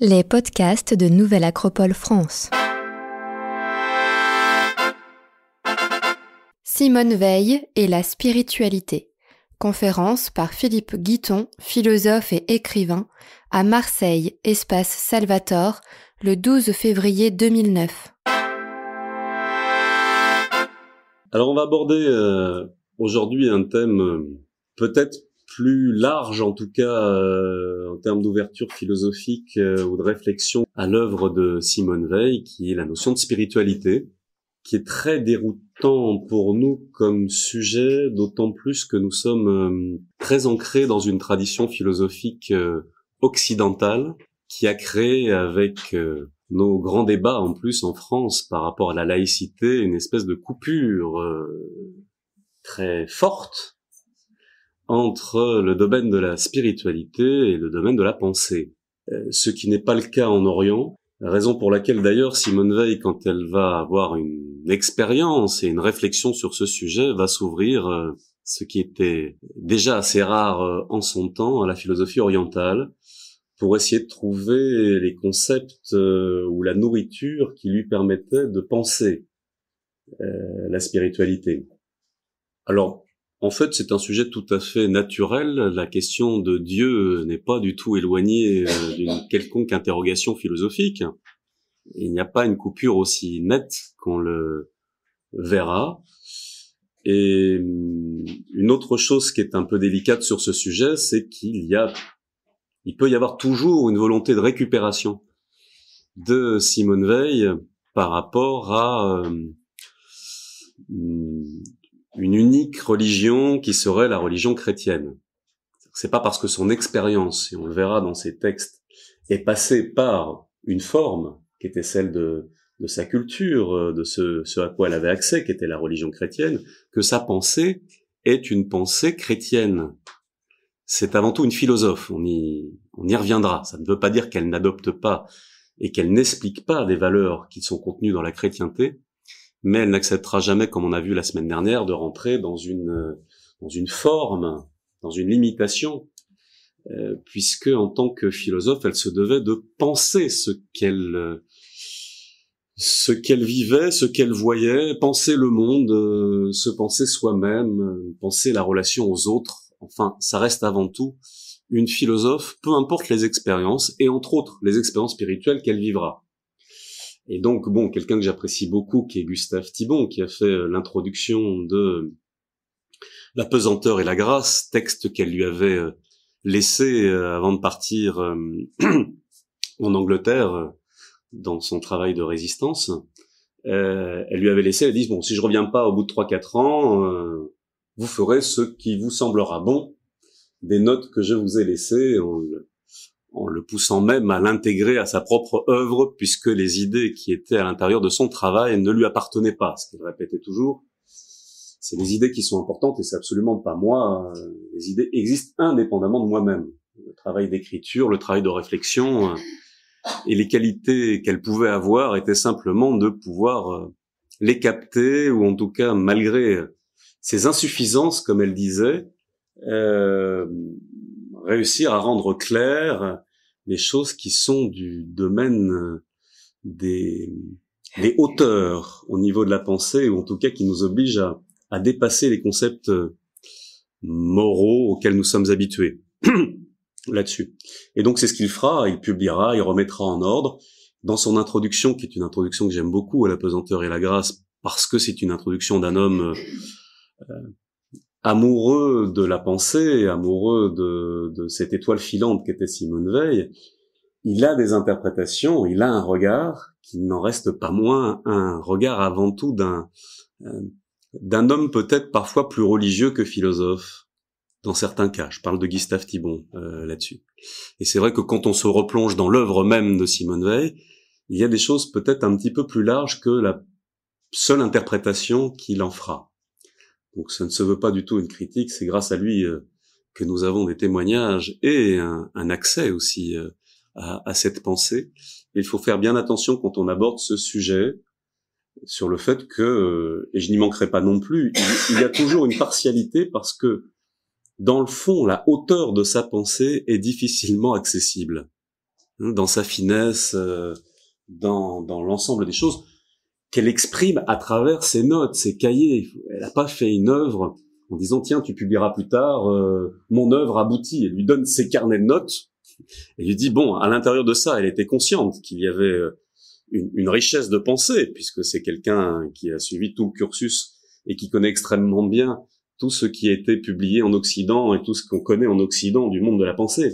Les podcasts de Nouvelle Acropole France. Simone Veil et la spiritualité. Conférence par Philippe Guiton, philosophe et écrivain, à Marseille, espace Salvator, le 12 février 2009. Alors on va aborder euh, aujourd'hui un thème euh, peut-être plus large en tout cas euh, en termes d'ouverture philosophique euh, ou de réflexion à l'œuvre de Simone Veil, qui est la notion de spiritualité, qui est très déroutant pour nous comme sujet, d'autant plus que nous sommes euh, très ancrés dans une tradition philosophique occidentale qui a créé avec nos grands débats en plus en France par rapport à la laïcité une espèce de coupure très forte entre le domaine de la spiritualité et le domaine de la pensée, euh, ce qui n'est pas le cas en Orient, raison pour laquelle d'ailleurs Simone Veil, quand elle va avoir une expérience et une réflexion sur ce sujet, va s'ouvrir, euh, ce qui était déjà assez rare euh, en son temps, à la philosophie orientale, pour essayer de trouver les concepts ou la nourriture qui lui permettait de penser la spiritualité. Alors, en fait, c'est un sujet tout à fait naturel. La question de Dieu euh, n'est pas du tout éloignée euh, d'une quelconque interrogation philosophique. Il n'y a pas une coupure aussi nette qu'on le verra. Et mm, une autre chose qui est un peu délicate sur ce sujet, c'est qu'il y a, il peut y avoir toujours une volonté de récupération de Simone Veil par rapport à euh, une unique religion qui serait la religion chrétienne. C'est pas parce que son expérience, et on le verra dans ses textes, est passée par une forme qui était celle de, sa culture, euh, de ce, à quoi elle avait accès, qui était la religion chrétienne, que sa pensée est une pensée chrétienne. C'est avant tout une philosophe, on y reviendra. Ça ne veut pas dire qu'elle n'adopte pas et qu'elle n'explique pas des valeurs qui sont contenues dans la chrétienté, mais elle n'acceptera jamais, comme on a vu la semaine dernière, de rentrer dans une euh, dans une forme, dans une limitation, euh, puisque en tant que philosophe, elle se devait de penser ce qu'elle euh, ce qu'elle vivait, ce qu'elle voyait, penser le monde, se penser soi-même, penser la relation aux autres. Enfin, ça reste avant tout une philosophe, peu importe les expériences, et entre autres les expériences spirituelles qu'elle vivra. Et donc, bon, quelqu'un que j'apprécie beaucoup, qui est Gustave Thibon, qui a fait euh, l'introduction de La pesanteur et la grâce, texte qu'elle lui avait euh, laissé euh, avant de partir en Angleterre dans son travail de résistance. elle lui avait laissé, elle dit, bon, si je reviens pas au bout de trois quatre ans, vous ferez ce qui vous semblera bon des notes que je vous ai laissées en le poussant même à l'intégrer à sa propre œuvre, puisque les idées qui étaient à l'intérieur de son travail ne lui appartenaient pas. Ce qu'il répétait toujours, c'est les idées qui sont importantes et c'est absolument pas moi. Euh, les idées existent indépendamment de moi-même. Le travail d'écriture, le travail de réflexion euh, et les qualités qu'elle pouvait avoir étaient simplement de pouvoir euh, les capter ou en tout cas malgré ses insuffisances, comme elle disait, euh, réussir à rendre clair les choses qui sont du domaine euh, des, des hauteurs au niveau de la pensée, ou en tout cas qui nous obligent à, dépasser les concepts euh, moraux auxquels nous sommes habitués là-dessus. Et donc c'est ce qu'il fera, il publiera, il remettra en ordre. Dans son introduction, qui est une introduction que j'aime beaucoup à la pesanteur et la grâce, parce que c'est une introduction d'un homme euh, amoureux de la pensée, amoureux de, cette étoile filante qu'était Simone Veil, il a des interprétations, il a un regard qui n'en reste pas moins un regard avant tout d'un euh, d'un homme peut-être parfois plus religieux que philosophe dans certains cas. Je parle de Gustave Thibon euh, là-dessus. Et c'est vrai que quand on se replonge dans l'œuvre même de Simone Veil, il y a des choses peut-être un petit peu plus larges que la seule interprétation qu'il en fera. Donc ça ne se veut pas du tout une critique, c'est grâce à lui euh, que nous avons des témoignages et un, accès aussi euh, à, cette pensée. il faut faire bien attention quand on aborde ce sujet sur le fait que, euh, et je n'y manquerai pas non plus, il, y a toujours une partialité parce que, dans le fond, la hauteur de sa pensée est difficilement accessible. Dans sa finesse, dans l'ensemble des choses, qu'elle exprime à travers ses notes, ses cahiers. Elle n'a pas fait une œuvre en disant tiens tu publieras plus tard euh, mon œuvre aboutie. Elle lui donne ses carnets de notes et lui dit bon à l'intérieur de ça elle était consciente qu'il y avait euh, une, une, richesse de pensée puisque c'est quelqu'un qui a suivi tout le cursus et qui connaît extrêmement bien tout ce qui a été publié en Occident et tout ce qu'on connaît en Occident du monde de la pensée.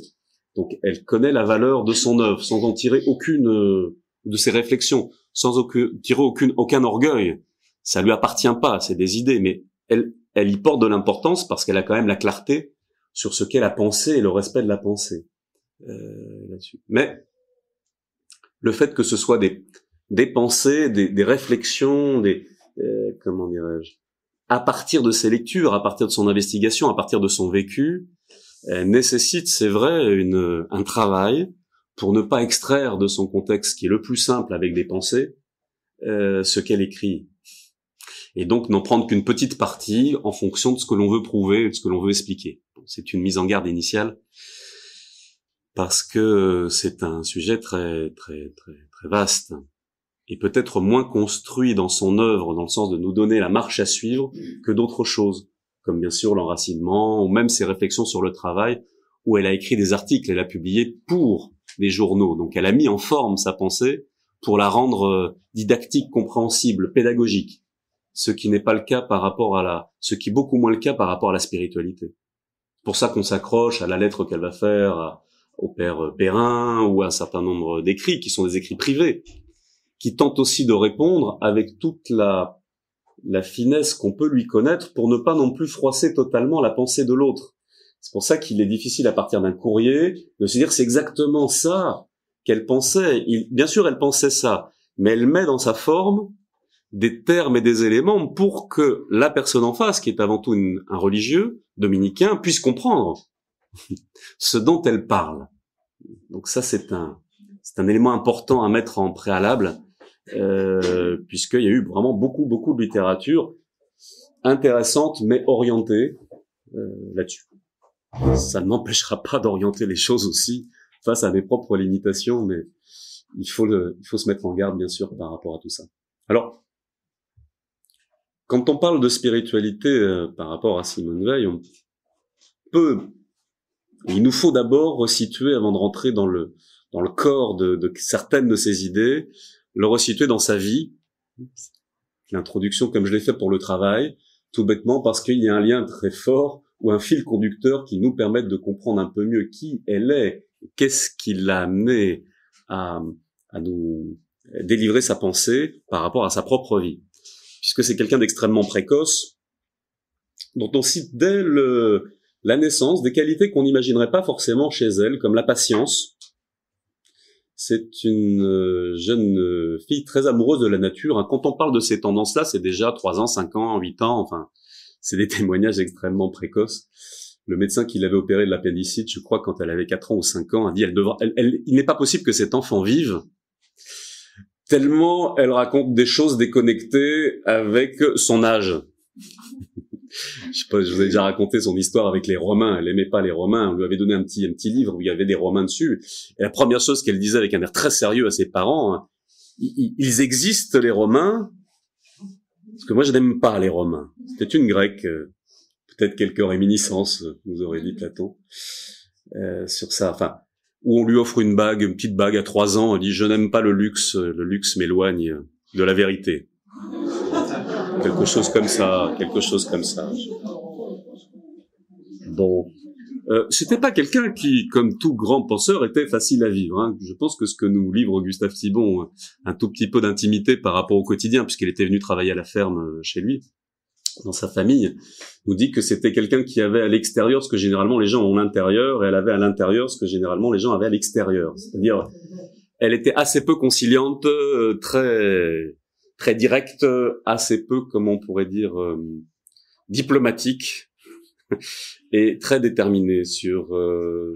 Donc elle connaît la valeur de son œuvre sans en tirer aucune euh, de ses réflexions sans aucun, tirer aucun orgueil. Ça lui appartient pas, c'est des idées, mais elle, y porte de l'importance parce qu'elle a quand même la clarté sur ce qu'est la pensée et le respect de la pensée euh, là-dessus. Mais le fait que ce soit des, des pensées, des, réflexions, des euh, comment dirais-je, à partir de ses lectures, à partir de son investigation, à partir de son vécu, euh, nécessite, c'est vrai, un travail pour ne pas extraire de son contexte qui est le plus simple avec des pensées euh, ce qu'elle écrit. Et donc n'en prendre qu'une petite partie en fonction de ce que l'on veut prouver, de ce que l'on veut expliquer. C'est une mise en garde initiale parce que c'est un sujet très très très très vaste et peut-être moins construit dans son œuvre dans le sens de nous donner la marche à suivre que d'autres choses, comme bien sûr l'enracinement ou même ses réflexions sur le travail où elle a écrit des articles, elle a publié pour des journaux. Donc elle a mis en forme sa pensée pour la rendre euh, didactique, compréhensible, pédagogique. Ce qui n'est pas le cas par rapport à la, ce qui est beaucoup moins le cas par rapport à la spiritualité. C'est pour ça qu'on s'accroche à la lettre qu'elle va faire au père euh, Perrin ou à un certain nombre d'écrits qui sont des écrits privés, qui tentent aussi de répondre avec toute la, la finesse qu'on peut lui connaître pour ne pas non plus froisser totalement la pensée de l'autre. C'est pour ça qu'il est difficile à partir d'un courrier de se dire c'est exactement ça qu'elle pensait. bien sûr, elle pensait ça, mais elle met dans sa forme des termes et des éléments pour que la personne en face, qui est avant tout un religieux dominicain, puisse comprendre ce dont elle parle. Donc ça, c'est un, c'est un élément important à mettre en préalable, euh, puisqu'il y a eu vraiment beaucoup, beaucoup de littérature intéressante, mais orientée euh, là-dessus ça ne m'empêchera pas d'orienter les choses aussi face à mes propres limitations, mais il faut il faut se mettre en garde, bien sûr, par rapport à tout ça. Alors, quand on parle de spiritualité euh, par rapport à Simone Veil, on peut, il nous faut d'abord resituer avant de rentrer dans le, dans le corps de, de certaines de ses idées, le resituer dans sa vie. L'introduction, comme je l'ai fait pour le travail, tout bêtement parce qu'il y a un lien très fort ou un fil conducteur qui nous permette de comprendre un peu mieux qui elle est, qu'est-ce qui l'a amené à, nous délivrer sa pensée par rapport à sa propre vie. Puisque c'est quelqu'un d'extrêmement précoce, dont on cite dès la naissance des qualités qu'on n'imaginerait pas forcément chez elle, comme la patience. C'est une euh, jeune euh, fille très amoureuse de la nature. Hein. Quand on parle de ces tendances-là, c'est déjà 3 ans, 5 ans, 8 ans, enfin, c'est des témoignages extrêmement précoces. Le médecin qui l'avait opéré de l'appendicite, je crois, quand elle avait 4 ans ou 5 ans, a dit, elle il n'est pas possible que cet enfant vive tellement elle raconte des choses déconnectées avec son âge. je sais pas, je vous ai déjà raconté son histoire avec les Romains. Elle aimait pas les Romains. On lui avait donné un petit, un petit livre où il y avait des Romains dessus. Et la première chose qu'elle disait avec un air très sérieux à ses parents, hein, ils existent les Romains, parce que moi, je n'aime pas les Romains. C'était une grecque, euh, peut-être quelques réminiscences, euh, vous aurez dit Platon, euh, sur ça. Enfin, où on lui offre une bague, une petite bague à trois ans, elle dit, je n'aime pas le luxe, euh, le luxe m'éloigne de la vérité. quelque chose comme ça, quelque chose comme ça. Bon. Euh, c'était pas quelqu'un qui, comme tout grand penseur, était facile à vivre. Hein. Je pense que ce que nous livre Gustave Thibon, euh, un tout petit peu d'intimité par rapport au quotidien, puisqu'il était venu travailler à la ferme euh, chez lui, dans sa famille, nous dit que c'était quelqu'un qui avait à l'extérieur ce que généralement les gens ont à l'intérieur, et elle avait à l'intérieur ce que généralement les gens avaient à l'extérieur. C'est-à-dire, elle était assez peu conciliante, très très directe, assez peu, comment on pourrait dire, diplomatique, et très déterminé sur euh,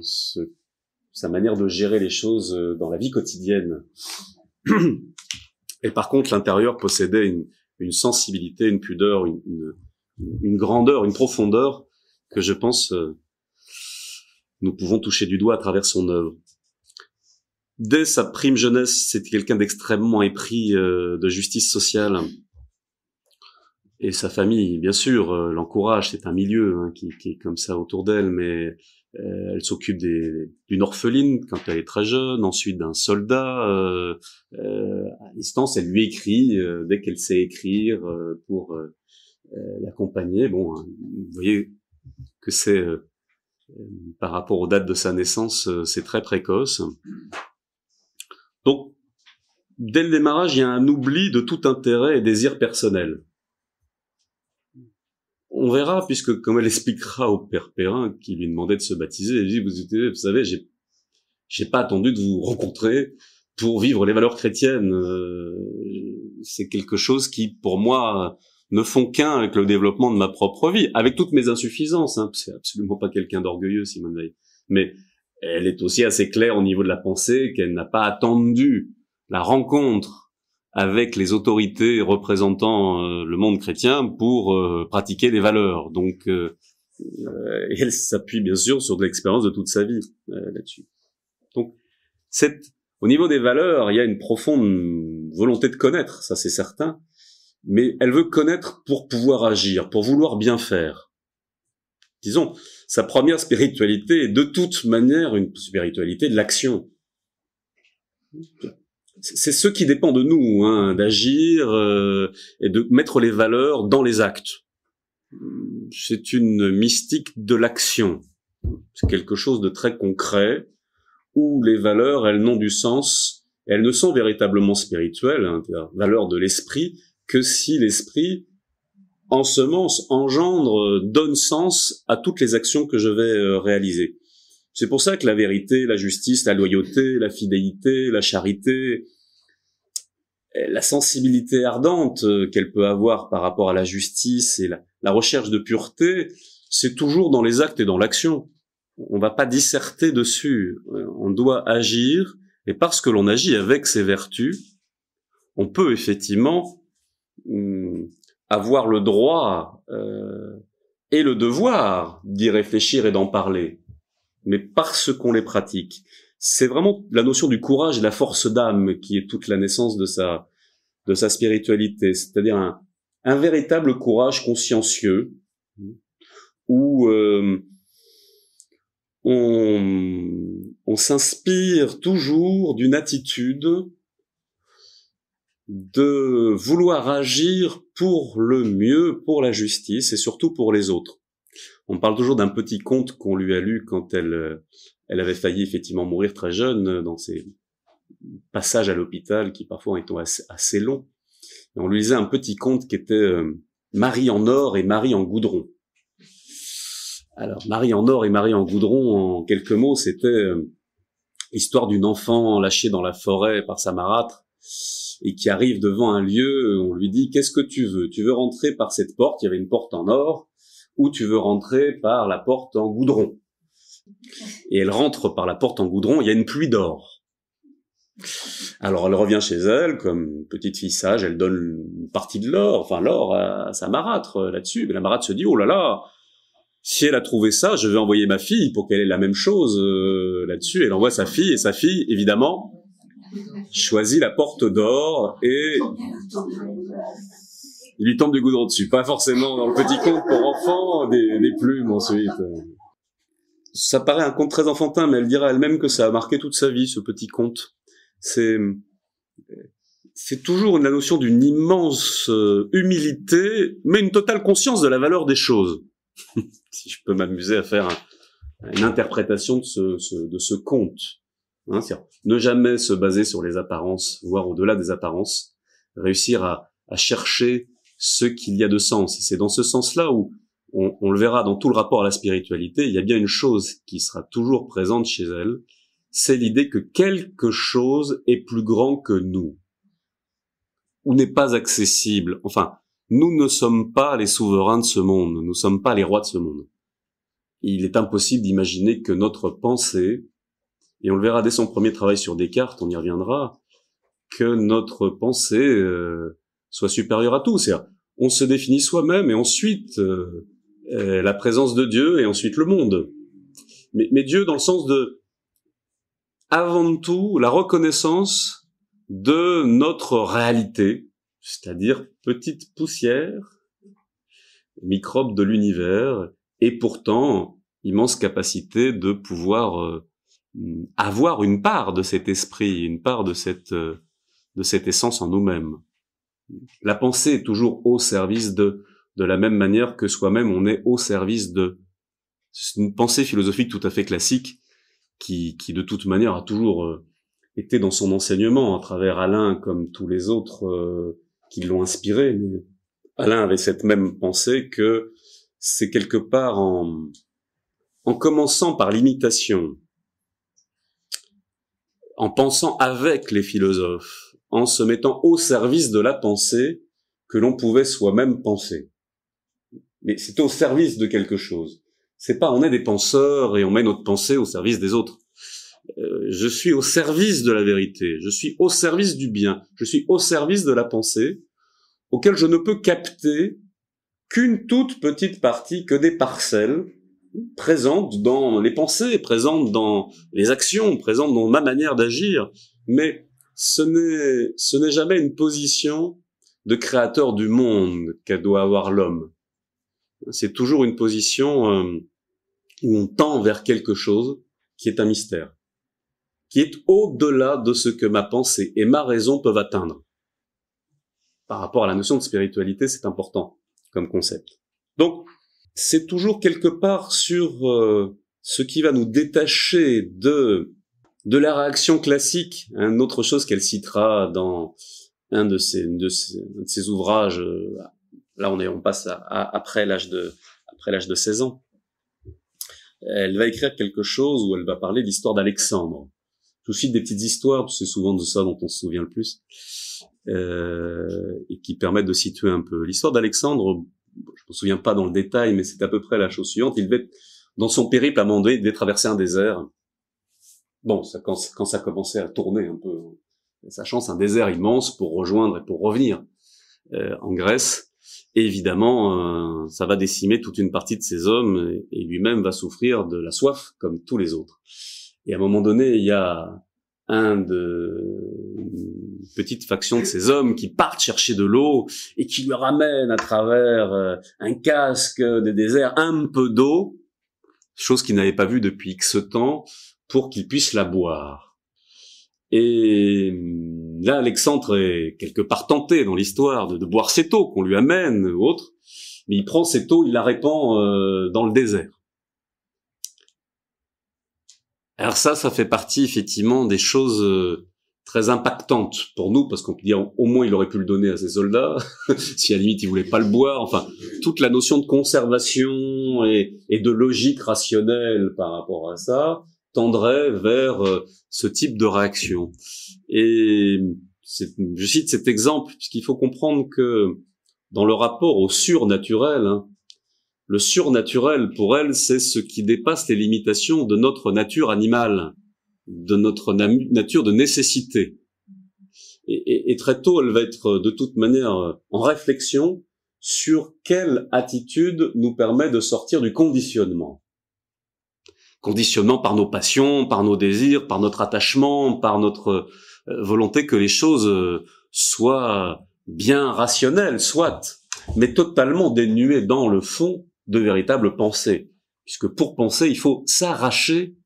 sa manière de gérer les choses euh, dans la vie quotidienne. Et par contre, l'intérieur possédait une, sensibilité, une pudeur, une, grandeur, une profondeur que je pense euh, nous pouvons toucher du doigt à travers son œuvre. Dès sa prime jeunesse, c'était quelqu'un d'extrêmement épris de justice sociale et sa famille, bien sûr, euh, l'encourage. C'est un milieu hein, qui, qui, est comme ça autour d'elle, mais euh, elle s'occupe d'une orpheline quand elle est très jeune, ensuite d'un soldat. Euh, euh à distance, elle lui écrit dès qu'elle sait écrire pour l'accompagner. Bon, hein, vous voyez que c'est par rapport aux dates de sa naissance, c'est très précoce. Donc, dès le démarrage, il y a un oubli de tout intérêt et désir personnel on verra, puisque comme elle expliquera au père Perrin, qui lui demandait de se baptiser, elle dit, vous, vous savez, j'ai, j'ai pas attendu de vous rencontrer pour vivre les valeurs chrétiennes. Euh, c'est quelque chose qui, pour moi, ne font qu'un avec le développement de ma propre vie, avec toutes mes insuffisances. Hein. C'est absolument pas quelqu'un d'orgueilleux, Simone Veil. Mais elle est aussi assez claire au niveau de la pensée qu'elle n'a pas attendu la rencontre avec les autorités représentant euh, le monde chrétien pour euh, pratiquer des valeurs. Donc, euh, elle s'appuie bien sûr sur de l'expérience de toute sa vie là-dessus. Donc, au niveau des valeurs, il y a une profonde volonté de connaître, ça c'est certain, mais elle veut connaître pour pouvoir agir, pour vouloir bien faire. Disons, sa première spiritualité est de toute manière une spiritualité de l'action c'est ce qui dépend de nous, hein, d'agir euh, et de mettre les valeurs dans les actes. C'est une mystique de l'action. C'est quelque chose de très concret où les valeurs, elles n'ont du sens, elles ne sont véritablement spirituelles, hein, valeurs de l'esprit, que si l'esprit en semence, engendre, donne sens à toutes les actions que je vais euh, réaliser. C'est pour ça que la vérité, la justice, la loyauté, la fidélité, la charité, euh, la sensibilité ardente euh, qu'elle peut avoir par rapport à la justice et la, recherche de pureté, c'est toujours dans les actes et dans l'action. On ne va pas disserter dessus. Euh, on doit agir, et parce que l'on agit avec ses vertus, on peut effectivement hum, avoir le droit et le devoir d'y réfléchir et d'en parler, mais parce qu'on les pratique c'est vraiment la notion du courage et la force d'âme qui est toute la naissance de sa, de sa spiritualité, c'est-à-dire un, un, véritable courage consciencieux où euh, on, on s'inspire toujours d'une attitude de vouloir agir pour le mieux, pour la justice et surtout pour les autres. On parle toujours d'un petit conte qu'on lui a lu quand elle elle avait failli effectivement mourir très jeune euh, dans ses passages à l'hôpital qui parfois étaient assez, longs. on lui lisait un petit conte qui était euh, Marie en or et Marie en goudron. Alors Marie en or et Marie en goudron, en quelques mots, c'était euh, l'histoire d'une enfant lâchée dans la forêt par sa marâtre et qui arrive devant un lieu, on lui dit qu'est-ce que tu veux Tu veux rentrer par cette porte, il y avait une porte en or, ou tu veux rentrer par la porte en goudron et elle rentre par la porte en goudron, il y a une pluie d'or. Alors elle revient chez elle, comme petite fille sage, elle donne une partie de l'or, enfin l'or à sa marâtre euh, là-dessus. Mais la marâtre se dit, oh là là, si elle a trouvé ça, je vais envoyer ma fille pour qu'elle ait la même chose euh, là-dessus. Elle envoie sa fille, et sa fille, évidemment, choisit la porte d'or, et il lui tombe du goudron dessus. Pas forcément dans le petit conte pour enfants, des plumes ensuite ça paraît un conte très enfantin, mais elle dira elle-même que ça a marqué toute sa vie, ce petit conte. C'est, c'est toujours la notion d'une immense euh, humilité, mais une totale conscience de la valeur des choses. si je peux m'amuser à faire une interprétation de ce, de ce conte. Hein, ne jamais se baser sur les apparences, voire au-delà des apparences, réussir à, à chercher ce qu'il y a de sens. Et c'est dans ce sens-là où on, le verra dans tout le rapport à la spiritualité, il y a bien une chose qui sera toujours présente chez elle, c'est l'idée que quelque chose est plus grand que nous, ou n'est pas accessible. Enfin, nous ne sommes pas les souverains de ce monde, nous ne sommes pas les rois de ce monde. Il est impossible d'imaginer que notre pensée, et on le verra dès son premier travail sur Descartes, on y reviendra, que notre pensée euh, soit supérieure à tout. cest on se définit soi-même et ensuite, euh, euh, la présence de Dieu et ensuite le monde. Mais, Dieu dans le sens de, avant tout, la reconnaissance de notre réalité, c'est-à-dire petite poussière, microbe de l'univers, et pourtant immense capacité de pouvoir euh, avoir une part de cet esprit, une part de cette, euh, de cette essence en nous-mêmes. La pensée est toujours au service de de la même manière que soi-même on est au service de. C'est une pensée philosophique tout à fait classique qui, qui de toute manière a toujours euh, été dans son enseignement à travers Alain comme tous les autres euh, qui l'ont inspiré. Alain avait cette même pensée que c'est quelque part en, en commençant par l'imitation, en pensant avec les philosophes, en se mettant au service de la pensée que l'on pouvait soi-même penser mais c'est au service de quelque chose. C'est pas on est des penseurs et on met notre pensée au service des autres. Euh, je suis au service de la vérité, je suis au service du bien, je suis au service de la pensée, auquel je ne peux capter qu'une toute petite partie, que des parcelles présentes dans les pensées, présentes dans les actions, présentes dans ma manière d'agir, mais ce n'est ce n'est jamais une position de créateur du monde qu'elle doit avoir l'homme c'est toujours une position euh, où on tend vers quelque chose qui est un mystère, qui est au-delà de ce que ma pensée et ma raison peuvent atteindre. Par rapport à la notion de spiritualité, c'est important comme concept. Donc, c'est toujours quelque part sur euh, ce qui va nous détacher de de la réaction classique. Hein, une autre chose qu'elle citera dans un de ses, de ses, de ses ouvrages euh, Là, on est, on passe après l'âge de, après 16 ans. Elle va écrire quelque chose où elle va parler de l'histoire d'Alexandre. Tout de suite, des petites histoires, c'est souvent de ça dont on se souvient le plus, euh, et qui permettent de situer un peu. L'histoire d'Alexandre, je me souviens pas dans le détail, mais c'est à peu près la chose suivante. Il va, dans son périple à Mandé, il traverser un désert. Bon, ça, quand, ça commençait à tourner un peu, hein, sa chance, un désert immense pour rejoindre et pour revenir euh, en Grèce évidemment, euh, ça va décimer toute une partie de ces hommes et, lui-même va souffrir de la soif comme tous les autres. Et à un moment donné, il y a un de une petite faction de ces hommes qui partent chercher de l'eau et qui lui ramènent à travers euh, un casque des déserts un peu d'eau, chose qu'il n'avait pas vue depuis X temps, pour qu'il puisse la boire. Et hum, là, Alexandre est quelque part tenté dans l'histoire de, de, boire cette eau qu'on lui amène ou euh, autre, mais il prend cette eau, il la répand euh, dans le désert. Alors ça, ça fait partie effectivement des choses euh, très impactantes pour nous, parce qu'on peut dire au moins il aurait pu le donner à ses soldats, si à la limite il voulait pas le boire, enfin, toute la notion de conservation et, et de logique rationnelle par rapport à ça, tendrait vers euh, ce type de réaction. Et je cite cet exemple puisqu'il faut comprendre que dans le rapport au surnaturel, hein, le surnaturel pour elle, c'est ce qui dépasse les limitations de notre nature animale, de notre nature de nécessité. et très tôt, elle va être de toute manière en réflexion sur quelle attitude nous permet de sortir du conditionnement conditionnant par nos passions, par nos désirs, par notre attachement, par notre euh, volonté que les choses euh, soient bien rationnelles, soit, mais totalement dénuées dans le fond de véritables pensées. Puisque pour penser, il faut s'arracher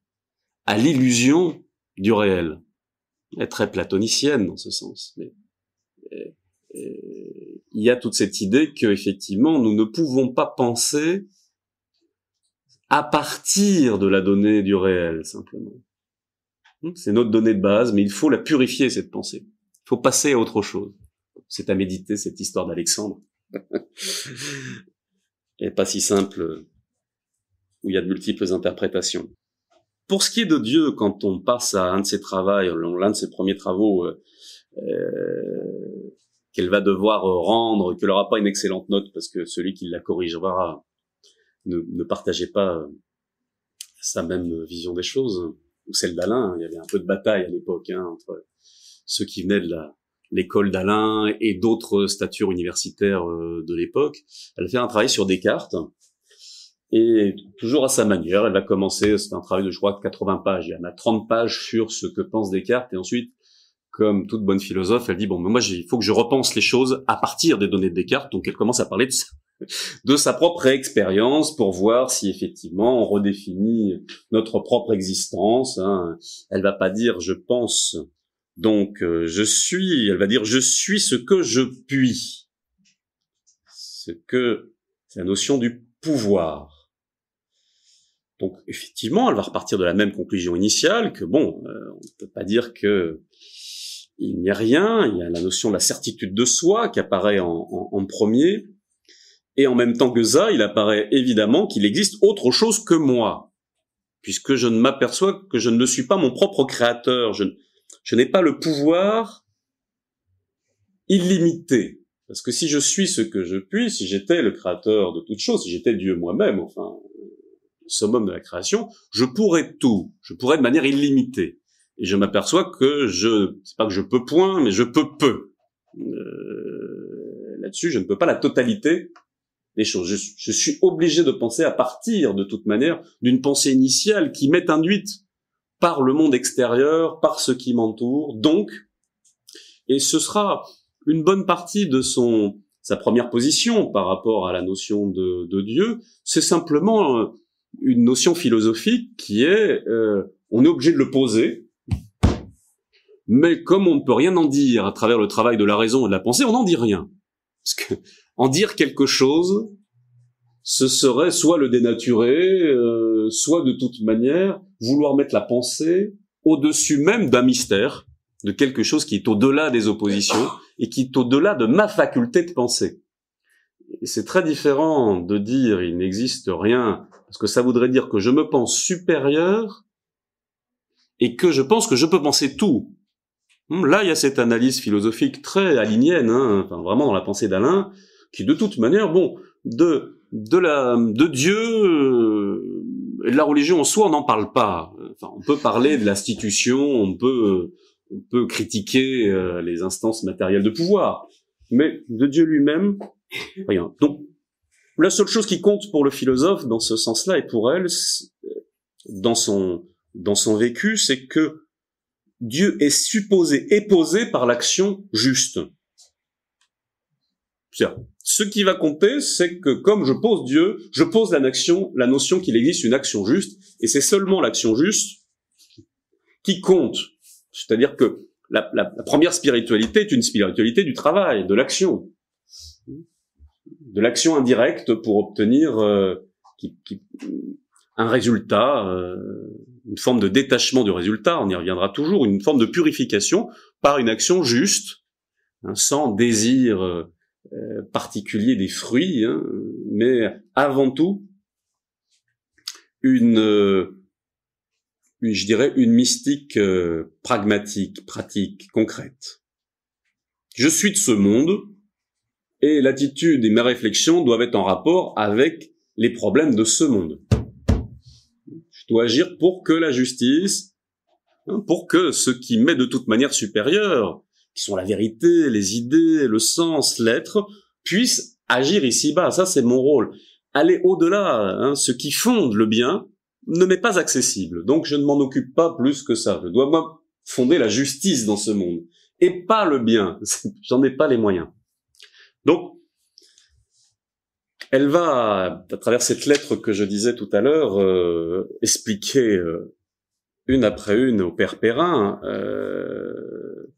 à l'illusion du réel. Elle est très platonicienne dans ce sens. Mais, euh, il y a toute cette idée que effectivement nous ne pouvons pas penser à partir de la donnée du réel, simplement. C'est notre donnée de base, mais il faut la purifier, cette pensée. Il faut passer à autre chose. C'est à méditer, cette histoire d'Alexandre. Elle Et pas si simple, où il y a de multiples interprétations. Pour ce qui est de Dieu, quand on passe à un de ses travaux, l'un de ses premiers travaux, euh, euh, qu'elle va devoir rendre, qu'elle n'aura pas une excellente note parce que celui qui la corrigera ne, ne pas euh, sa même vision des choses, ou celle d'Alain. Hein. Il y avait un peu de bataille à l'époque hein, entre ceux qui venaient de la, l'école d'Alain et d'autres statures universitaires euh, de l'époque. Elle fait un travail sur Descartes et toujours à sa manière. Elle va commencer, c'est un travail de, je crois, 80 pages. Il y en a 30 pages sur ce que pense Descartes et ensuite, comme toute bonne philosophe, elle dit, bon, mais moi, il faut que je repense les choses à partir des données de Descartes. Donc, elle commence à parler de ça de sa propre expérience pour voir si effectivement on redéfinit notre propre existence. Hein. Elle va pas dire je pense, donc euh, je suis. Elle va dire je suis ce que je puis. Ce que c'est la notion du pouvoir. Donc effectivement, elle va repartir de la même conclusion initiale que bon, euh, on ne peut pas dire que il n'y a rien. Il y a la notion de la certitude de soi qui apparaît en premier et en même temps que ça, il apparaît évidemment qu'il existe autre chose que moi, puisque je ne m'aperçois que je ne suis pas mon propre créateur, je, je n'ai pas le pouvoir illimité. Parce que si je suis ce que je puis, si j'étais le créateur de toute chose, si j'étais Dieu moi-même, enfin, le summum de la création, je pourrais tout, je pourrais de manière illimitée. Et je m'aperçois que je, c'est pas que je peux point, mais je peux peu. Euh, là-dessus, je ne peux pas la totalité les choses. Je, suis obligé de penser à partir, de toute manière, d'une pensée initiale qui m'est induite par le monde extérieur, par ce qui m'entoure. Donc, et ce sera une bonne partie de son sa première position par rapport à la notion de, de Dieu, c'est simplement euh, une notion philosophique qui est, euh, on est obligé de le poser, mais comme on ne peut rien en dire à travers le travail de la raison et de la pensée, on n'en dit rien. Parce que en dire quelque chose, ce serait soit le dénaturer, euh, soit de toute manière vouloir mettre la pensée au-dessus même d'un mystère, de quelque chose qui est au-delà des oppositions et qui est au-delà de ma faculté de penser. C'est très différent de dire il n'existe rien, parce que ça voudrait dire que je me pense supérieur et que je pense que je peux penser tout. Hum, là, il y a cette analyse philosophique très alinienne, hein, enfin, vraiment dans la pensée d'Alain, qui de toute manière, bon, de de de Dieu euh, et de la religion en soi, on n'en parle pas. Enfin, on peut parler de l'institution, on peut euh, on peut critiquer euh, les instances matérielles de pouvoir, mais de Dieu lui-même, rien. Donc la seule chose qui compte pour le philosophe dans ce sens-là et pour elle, dans son dans son vécu, c'est que Dieu est supposé est posé par l'action juste. Ce qui va compter, c'est que comme je pose Dieu, je pose la notion, la notion qu'il existe une action juste, et c'est seulement l'action juste qui compte. C'est-à-dire que la, première spiritualité est une spiritualité du travail, de l'action, de l'action indirecte pour obtenir euh, un résultat, euh, une forme de détachement du résultat, on y reviendra toujours, une forme de purification par une action juste, hein, sans désir euh, euh, particulier des fruits, hein, mais avant tout une, euh, je dirais, une mystique euh, pragmatique, pratique, concrète. Je suis de ce monde et l'attitude et mes réflexions doivent être en rapport avec les problèmes de ce monde. Je dois agir pour que la justice, hein, pour que ce qui m'est de toute manière supérieur, qui sont la vérité, les idées, le sens, l'être, puissent agir ici-bas. Ça, c'est mon rôle. Aller au-delà, hein, ce qui fonde le bien ne m'est pas accessible. Donc, je ne m'en occupe pas plus que ça. Je dois, moi, fonder la justice dans ce monde. Et pas le bien. J'en ai pas les moyens. Donc, elle va, à travers cette lettre que je disais tout à l'heure, euh, expliquer euh, une après une au père Perrin euh,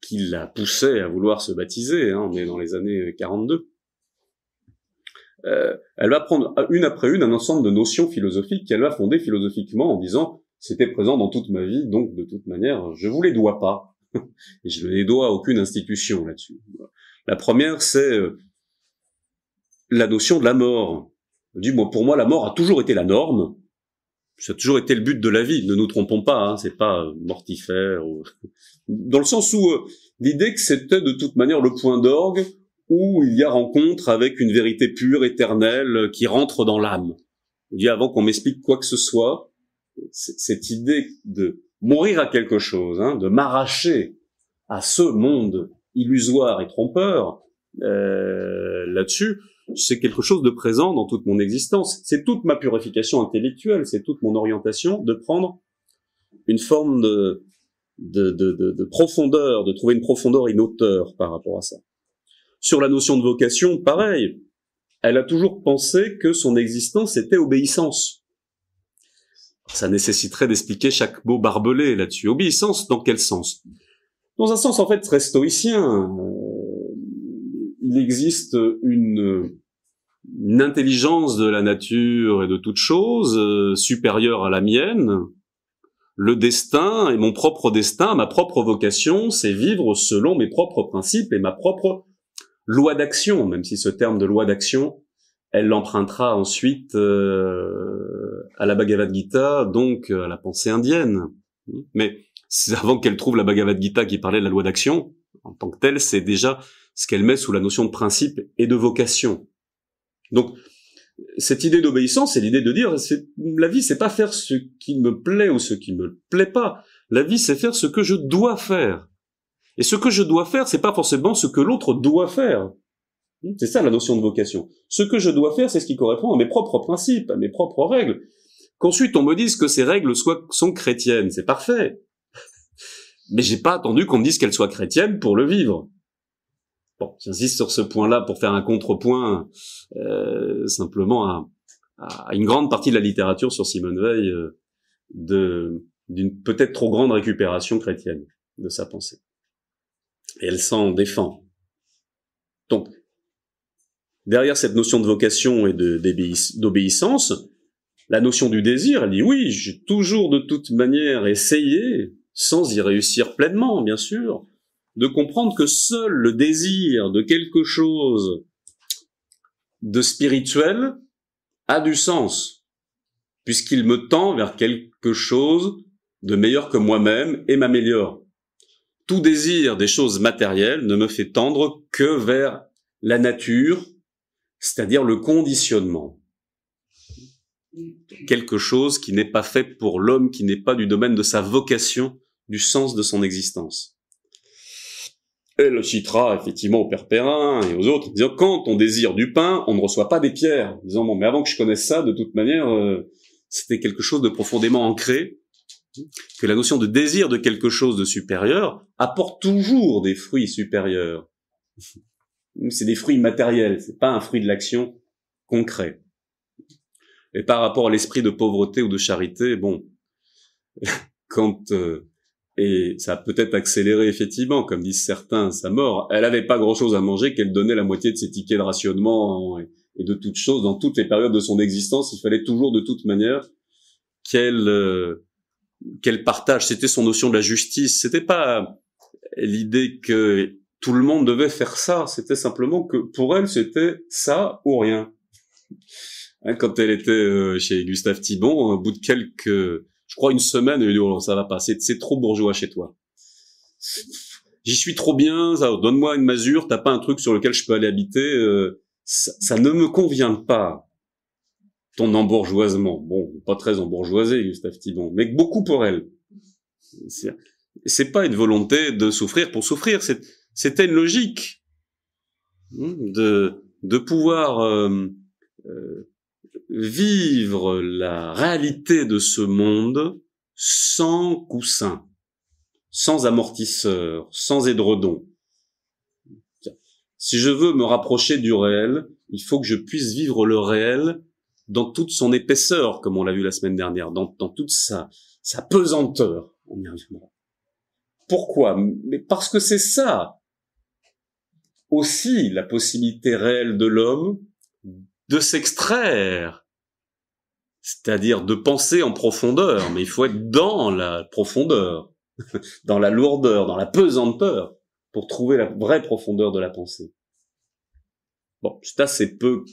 qui la poussait à vouloir se baptiser, hein, on est dans les années 42, euh, euh, elle va prendre euh, une après une un ensemble de notions philosophiques qu'elle va fonder philosophiquement en disant c'était présent dans toute ma vie, donc de toute manière, je vous les dois pas. Et je ne les dois à aucune institution là-dessus. La première, c'est la notion de la mort. Du, pour moi, la mort a toujours été la norme, ça a toujours été le but de la vie. Ne nous trompons pas, hein, c'est pas euh, mortifère. Dans le sens où euh, l'idée que c'était de toute manière le point d'orgue où il y a rencontre avec une vérité pure, éternelle, euh, qui rentre dans l'âme. Il avant qu'on m'explique quoi que ce soit, cette idée de mourir à quelque chose, hein, de m'arracher à ce monde illusoire et trompeur là-dessus, c'est quelque chose de présent dans toute mon existence. C'est toute ma purification intellectuelle, c'est toute mon orientation de prendre une forme de, de, de, profondeur, de trouver une profondeur et une hauteur par rapport à ça. Sur la notion de vocation, pareil. Elle a toujours pensé que son existence était obéissance. Ça nécessiterait d'expliquer chaque mot barbelé là-dessus. Obéissance, dans quel sens Dans un sens en fait très stoïcien. Euh, il existe une, une intelligence de la nature et de toute chose euh, supérieure à la mienne. Le destin et mon propre destin, ma propre vocation, c'est vivre selon mes propres principes et ma propre loi d'action, même si ce terme de loi d'action, elle l'empruntera ensuite euh, à la Bhagavad Gita, donc euh, à la pensée indienne. Mais avant qu'elle trouve la Bhagavad Gita qui parlait de la loi d'action, en tant que telle, c'est déjà ce qu'elle met sous la notion de principe et de vocation. Donc, cette idée d'obéissance, c'est l'idée de dire, la vie, c'est pas faire ce qui me plaît ou ce qui me plaît pas. La vie, c'est faire ce que je dois faire. Et ce que je dois faire, c'est pas forcément ce que l'autre doit faire. C'est ça la notion de vocation. Ce que je dois faire, c'est ce qui correspond à mes propres principes, à mes propres règles. Qu'ensuite on me dise que ces règles sont chrétiennes, c'est parfait. Mais j'ai pas attendu qu'on me dise qu'elles soient chrétiennes pour le vivre. Bon, j'insiste sur ce point-là pour faire un contrepoint euh, simplement à, une grande partie de la littérature sur Simone Veil euh, d'une peut-être trop grande récupération chrétienne de sa pensée. Et elle s'en défend. Donc, derrière cette notion de vocation et d'obéissance, la notion du désir, elle dit oui, j'ai toujours de toute manière essayé, sans y réussir pleinement, bien sûr, de comprendre que seul le désir de quelque chose de spirituel a du sens, puisqu'il me tend vers quelque chose de meilleur que moi-même et m'améliore. Tout désir des choses matérielles ne me fait tendre que vers la nature, c'est-à-dire le conditionnement. Quelque chose qui n'est pas fait pour l'homme, qui n'est pas du domaine de sa vocation, du sens de son existence le citera effectivement au père Perrin et aux autres, disant quand on désire du pain, on ne reçoit pas des pierres. disant bon, mais avant que je connaisse ça, de toute manière, euh, c'était quelque chose de profondément ancré, que la notion de désir de quelque chose de supérieur apporte toujours des fruits supérieurs. C'est des fruits matériels, c'est pas un fruit de l'action concret. Et par rapport à l'esprit de pauvreté ou de charité, bon, quand euh, et ça a peut-être accéléré effectivement, comme disent certains, sa mort. Elle n'avait pas grand-chose à manger, qu'elle donnait la moitié de ses tickets de rationnement et de toutes choses. Dans toutes les périodes de son existence, il fallait toujours de toute manière qu'elle euh, qu'elle partage. C'était son notion de la justice. C'était pas l'idée que tout le monde devait faire ça. C'était simplement que pour elle, c'était ça ou rien. Hein, quand elle était euh, chez Gustave Thibon, au bout de quelques je crois une semaine, et oh, ça va pas, c'est trop bourgeois chez toi. J'y suis trop bien, donne-moi une masure, t'as pas un truc sur lequel je peux aller habiter, euh, ça, ne me convient pas. Ton embourgeoisement, bon, pas très embourgeoisé, Gustave Thibon, mais beaucoup pour elle. C'est pas une volonté de souffrir pour souffrir, c'était une logique hmm, de, de pouvoir euh, euh, vivre la réalité de ce monde sans coussin, sans amortisseur, sans édredon. Si je veux me rapprocher du réel, il faut que je puisse vivre le réel dans toute son épaisseur, comme on l'a vu la semaine dernière, dans, toute sa, sa pesanteur. Pourquoi Mais parce que c'est ça aussi la possibilité réelle de l'homme de s'extraire, c'est-à-dire de penser en profondeur, mais il faut être dans la profondeur, dans la lourdeur, dans la pesanteur, pour trouver la vraie profondeur de la pensée. Bon, c'est assez peu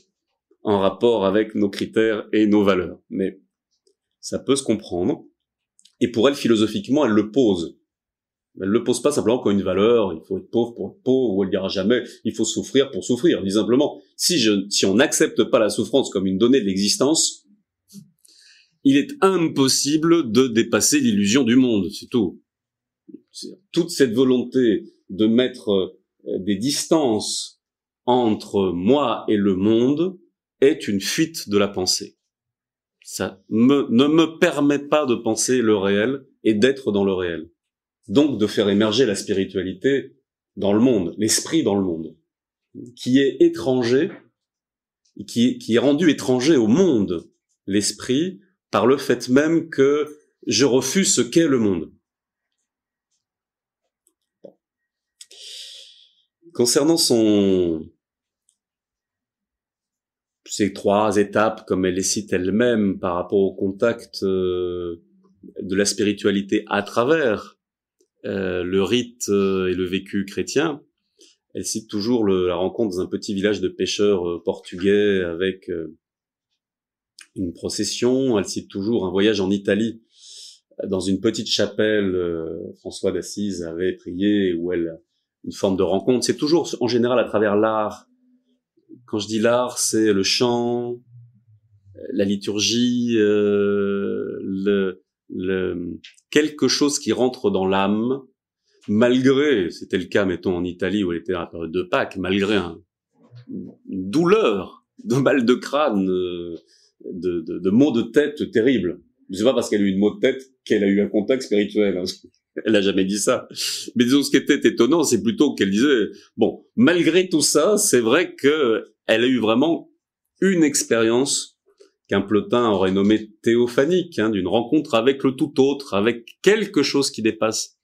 en rapport avec nos critères et nos valeurs, mais ça peut se comprendre. Et pour elle, philosophiquement, elle le pose. Elle le pose pas simplement comme une valeur, il faut être pauvre pour être pauvre, ou elle dira jamais, il faut souffrir pour souffrir. Elle simplement, si, si on n'accepte pas la souffrance comme une donnée de l'existence, il est impossible de dépasser l'illusion du monde, c'est tout. Toute cette volonté de mettre euh, des distances entre moi et le monde est une fuite de la pensée. Ça ne me permet pas de penser le réel et d'être dans le réel. Donc de faire émerger la spiritualité dans le monde, l'esprit dans le monde qui est étranger, qui, est rendu étranger au monde, l'esprit, par le fait même que je refuse ce qu'est le monde. Concernant son, ces trois étapes, comme elle les cite elle-même, par rapport au contact euh, de la spiritualité à travers euh, le rite euh, et le vécu chrétien, elle cite toujours le, la rencontre dans un petit village de pêcheurs euh, portugais avec euh, une procession. Elle cite toujours un voyage en Italie euh, dans une petite chapelle. François d'Assise avait prié où elle une forme de rencontre. C'est toujours en général à travers l'art. Quand je dis l'art, c'est le chant, la liturgie, le, le, quelque chose qui rentre dans l'âme malgré, c'était le cas, mettons, en Italie où elle était à la période de Pâques, malgré un, douleur de mal de crâne, euh, de, de, de maux de tête terribles. C'est pas parce qu'elle a eu une maux de tête qu'elle a eu un contact spirituel. Hein. Elle a jamais dit ça. Mais disons, ce qui était étonnant, c'est plutôt qu'elle disait, bon, malgré tout ça, c'est vrai que elle a eu vraiment une expérience qu'un plotin aurait nommé théophanique, hein, d'une rencontre avec le tout autre, avec quelque chose qui dépasse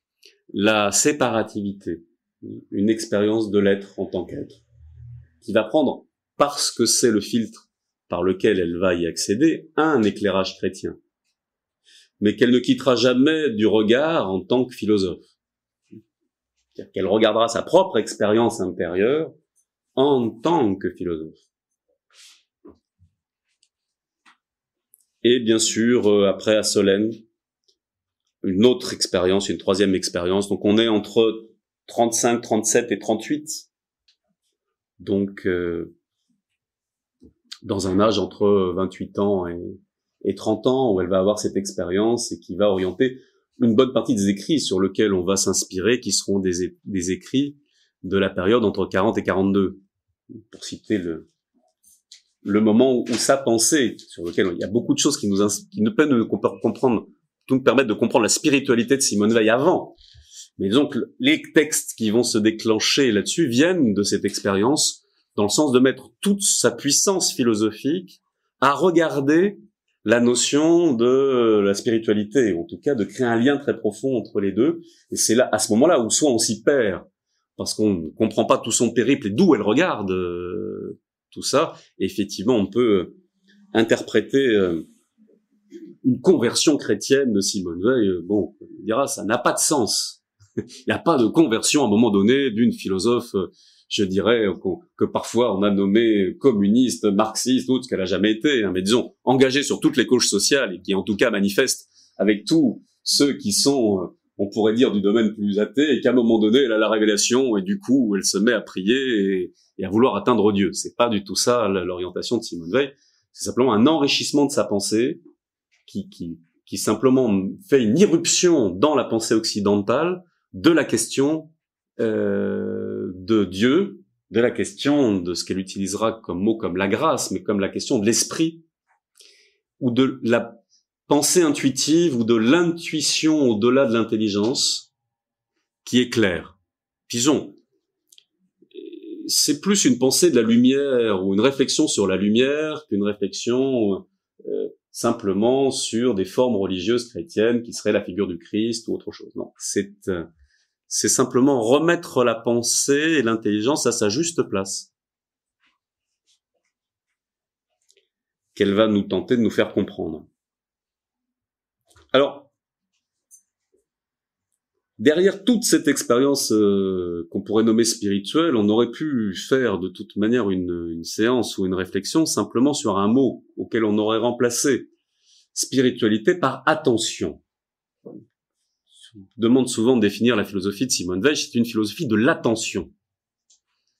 la séparativité, une expérience de l'être en tant qu'être, qui va prendre, parce que c'est le filtre par lequel elle va y accéder, un éclairage chrétien, mais qu'elle ne quittera jamais du regard en tant que philosophe. C'est-à-dire qu'elle regardera sa propre expérience intérieure en tant que philosophe. Et bien sûr, euh, après à Solène, une autre expérience, une troisième expérience. Donc on est entre 35, 37 et 38. Donc euh, dans un âge entre 28 ans et, 30 ans où elle va avoir cette expérience et qui va orienter une bonne partie des écrits sur lesquels on va s'inspirer, qui seront des, écrits de la période entre 40 et 42, pour citer le, le moment où, sa pensée, sur lequel il y a beaucoup de choses qui, nous, qui ne peuvent nous comprendre donc permettre de comprendre la spiritualité de Simone Veil avant. Mais donc les textes qui vont se déclencher là-dessus viennent de cette expérience dans le sens de mettre toute sa puissance philosophique à regarder la notion de la spiritualité, en tout cas de créer un lien très profond entre les deux. Et c'est là, à ce moment-là, où soit on s'y perd, parce qu'on ne comprend pas tout son périple et d'où elle regarde euh, tout ça. effectivement, on peut euh, interpréter euh, une conversion chrétienne de Simone Veil, euh, bon, on dira, ça n'a pas de sens. Il n'y a pas de conversion à un moment donné d'une philosophe, euh, je dirais, que parfois on a nommée communiste, marxiste, ou ce qu'elle a jamais été, hein. mais disons, engagée sur toutes les couches sociales et qui en tout cas manifeste avec tous ceux qui sont, euh, on pourrait dire, du domaine plus athée, et qu'à un moment donné, elle a la révélation et du coup, elle se met à prier et, à vouloir atteindre Dieu. C'est pas du tout ça l'orientation de Simone Veil. C'est simplement un enrichissement de sa pensée, qui, qui, qui simplement fait une irruption dans la pensée occidentale de la question euh, de Dieu, de la question de ce qu'elle utilisera comme mot comme la grâce, mais comme la question de l'esprit, ou de la pensée intuitive, ou de l'intuition au-delà de l'intelligence, qui est claire. Disons, c'est plus une pensée de la lumière, ou une réflexion sur la lumière, qu'une réflexion simplement sur des formes religieuses chrétiennes qui seraient la figure du Christ ou autre chose. Non, c'est euh, c'est simplement remettre la pensée et l'intelligence à sa juste place. Qu'elle va nous tenter de nous faire comprendre. Alors, derrière toute cette expérience euh, qu'on pourrait nommer spirituelle, on aurait pu faire de toute manière une, séance ou une réflexion simplement sur un mot auquel on aurait remplacé spiritualité par attention. On demande souvent de définir la philosophie de Simone Weil, c'est une philosophie de l'attention.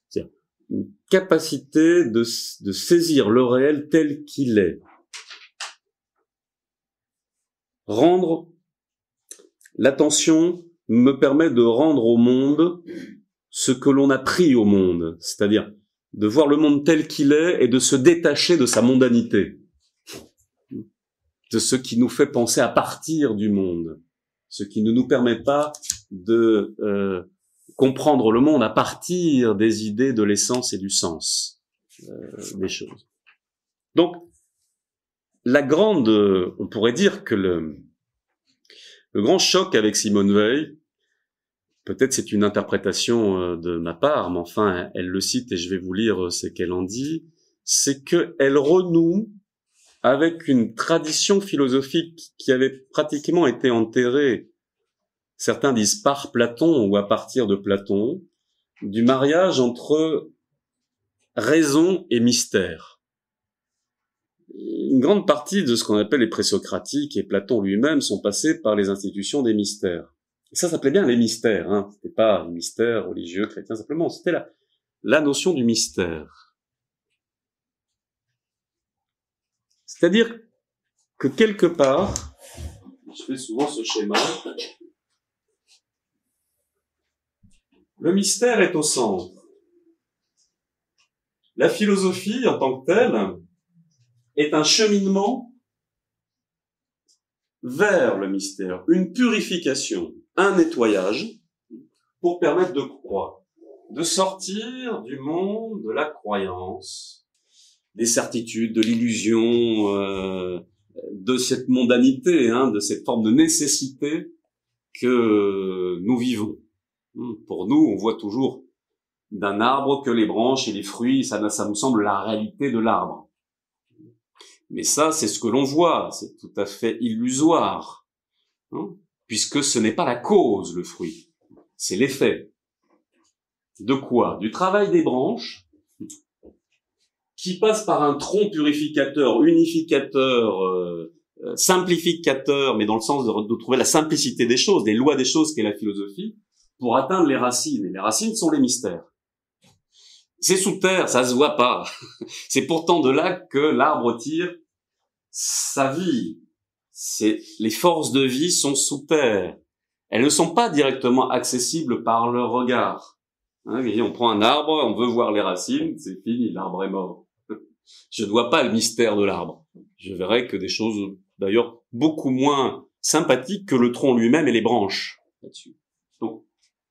C'est-à-dire une capacité de, de saisir le réel tel qu'il est. Rendre l'attention me permet de rendre au monde ce que l'on a pris au monde, c'est-à-dire de voir le monde tel qu'il est et de se détacher de sa mondanité, de ce qui nous fait penser à partir du monde, ce qui ne nous permet pas de euh, comprendre le monde à partir des idées de l'essence et du sens euh, des choses. Donc, la grande, on pourrait dire que le, le grand choc avec Simone Veil, peut-être c'est une interprétation euh, de ma part, mais enfin, elle le cite et je vais vous lire euh, ce qu'elle en dit, c'est qu'elle renoue avec une tradition philosophique qui avait pratiquement été enterrée, certains disent par Platon ou à partir de Platon, du mariage entre raison et mystère une grande partie de ce qu'on appelle les présocratiques et Platon lui-même sont passés par les institutions des mystères. Et ça s'appelait bien les mystères, hein. C'était pas les mystères religieux, chrétiens, simplement. C'était la notion du mystère. C'est-à-dire que quelque part, je fais souvent ce schéma, le mystère est au centre. La philosophie en tant que telle, est un cheminement vers le mystère, une purification, un nettoyage pour permettre de croire, de sortir du monde de la croyance, des certitudes, de l'illusion, euh, de cette mondanité, hein, de cette forme de nécessité que nous vivons. Hmm, pour nous, on voit toujours d'un arbre que les branches et les fruits, ça, ça nous semble la réalité de l'arbre. Mais ça, c'est ce que l'on voit, c'est tout à fait illusoire, hein, puisque ce n'est pas la cause, le fruit, c'est l'effet. De quoi Du travail des branches, qui passe par un tronc purificateur, unificateur, euh, euh, simplificateur, mais dans le sens de, trouver la simplicité des choses, des lois des choses qu'est la philosophie, pour atteindre les racines. Et les racines sont les mystères. C'est sous terre, ça se voit pas. C'est pourtant de là que l'arbre tire sa vie. C'est, les forces de vie sont sous terre. Elles ne sont pas directement accessibles par le regard. Hein, on prend un arbre, on veut voir les racines, c'est fini, l'arbre est mort. Je ne vois pas le mystère de l'arbre. Je verrai que des choses, d'ailleurs, beaucoup moins sympathiques que le tronc lui-même et les branches là-dessus. Donc,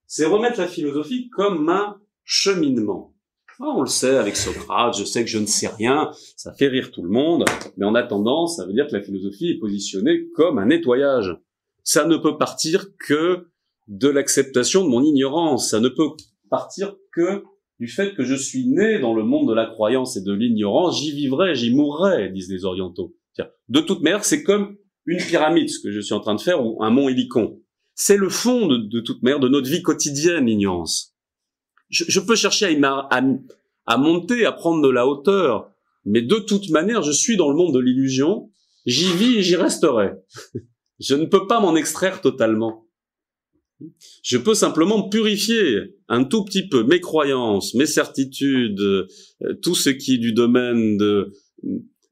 c'est remettre la philosophie comme un cheminement. Ah, on le sait avec Socrate, je sais que je ne sais rien, ça fait rire tout le monde, mais en attendant, ça veut dire que la philosophie est positionnée comme un nettoyage. Ça ne peut partir que de l'acceptation de mon ignorance, ça ne peut partir que du fait que je suis né dans le monde de la croyance et de l'ignorance, j'y vivrai, j'y mourrai, disent les orientaux. De toute manière, c'est comme une pyramide, ce que je suis en train de faire, ou un mont hélicon. C'est le fond de, de toute manière de notre vie quotidienne, l'ignorance je, peux chercher à, à, à, monter, à prendre de la hauteur, mais de toute manière, je suis dans le monde de l'illusion, j'y vis et j'y resterai. je ne peux pas m'en extraire totalement. Je peux simplement purifier un tout petit peu mes croyances, mes certitudes, euh, tout ce qui est du domaine de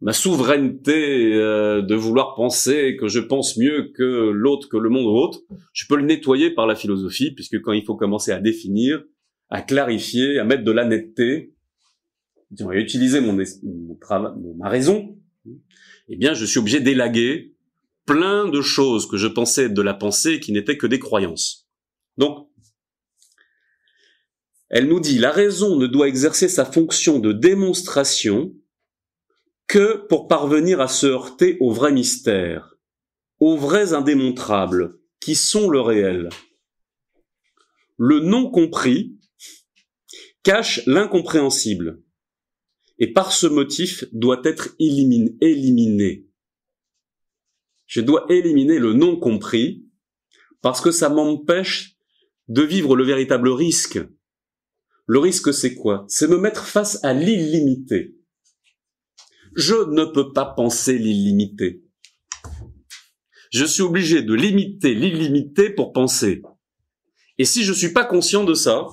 ma souveraineté euh, de vouloir penser que je pense mieux que l'autre, que le monde autre, je peux le nettoyer par la philosophie, puisque quand il faut commencer à définir, à clarifier, à mettre de la netteté. utiliser mon, ma raison. Eh bien, je suis obligé d'élaguer plein de choses que je pensais de la pensée qui n'étaient que des croyances. Donc, elle nous dit, la raison ne doit exercer sa fonction de démonstration que pour parvenir à se heurter aux vrais mystères, aux vrais indémontrables, qui sont le réel. Le non compris cache l'incompréhensible et par ce motif doit être éliminé. Je dois éliminer le non compris parce que ça m'empêche de vivre le véritable risque. Le risque, c'est quoi C'est me mettre face à l'illimité. Je ne peux pas penser l'illimité. Je suis obligé de limiter l'illimité pour penser. Et si je suis pas conscient de ça,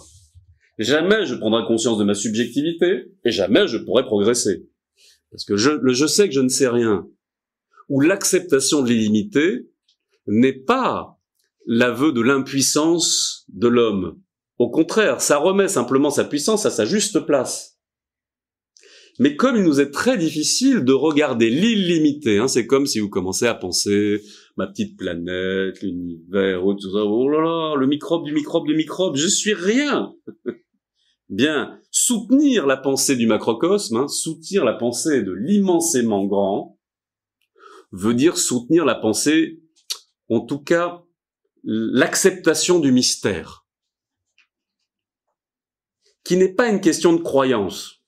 Jamais je prendrai conscience de ma subjectivité et jamais je pourrai progresser. Parce que je, le je sais que je ne sais rien, ou l'acceptation de l'illimité, n'est pas l'aveu de l'impuissance de l'homme. Au contraire, ça remet simplement sa puissance à sa juste place. Mais comme il nous est très difficile de regarder l'illimité, hein, c'est comme si vous commencez à penser ma petite planète, l'univers, oh, oh là là, le microbe du microbe du microbe, je suis rien. bien soutenir la pensée du macrocosme, hein, soutenir la pensée de l'immensément grand, veut dire soutenir la pensée, en tout cas, l'acceptation du mystère, qui n'est pas une question de croyance.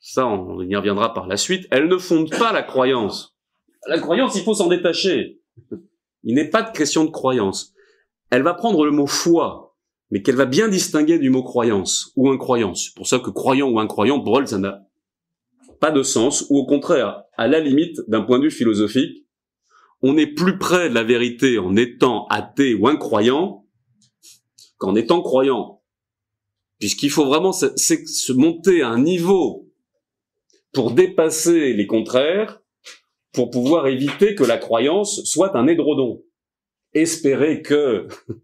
Ça, on y reviendra par la suite. Elle ne fonde pas la croyance. La croyance, il faut s'en détacher. Il n'est pas de question de croyance. Elle va prendre le mot foi mais qu'elle va bien distinguer du mot croyance ou incroyance. pour ça que croyant ou incroyant, pour ça n'a pas de sens, ou au contraire, à la limite, d'un point de vue philosophique, on est plus près de la vérité en étant athée ou incroyant qu'en étant croyant. Puisqu'il faut vraiment se, se monter à un niveau pour dépasser les contraires, pour pouvoir éviter que la croyance soit un édredon. Espérer que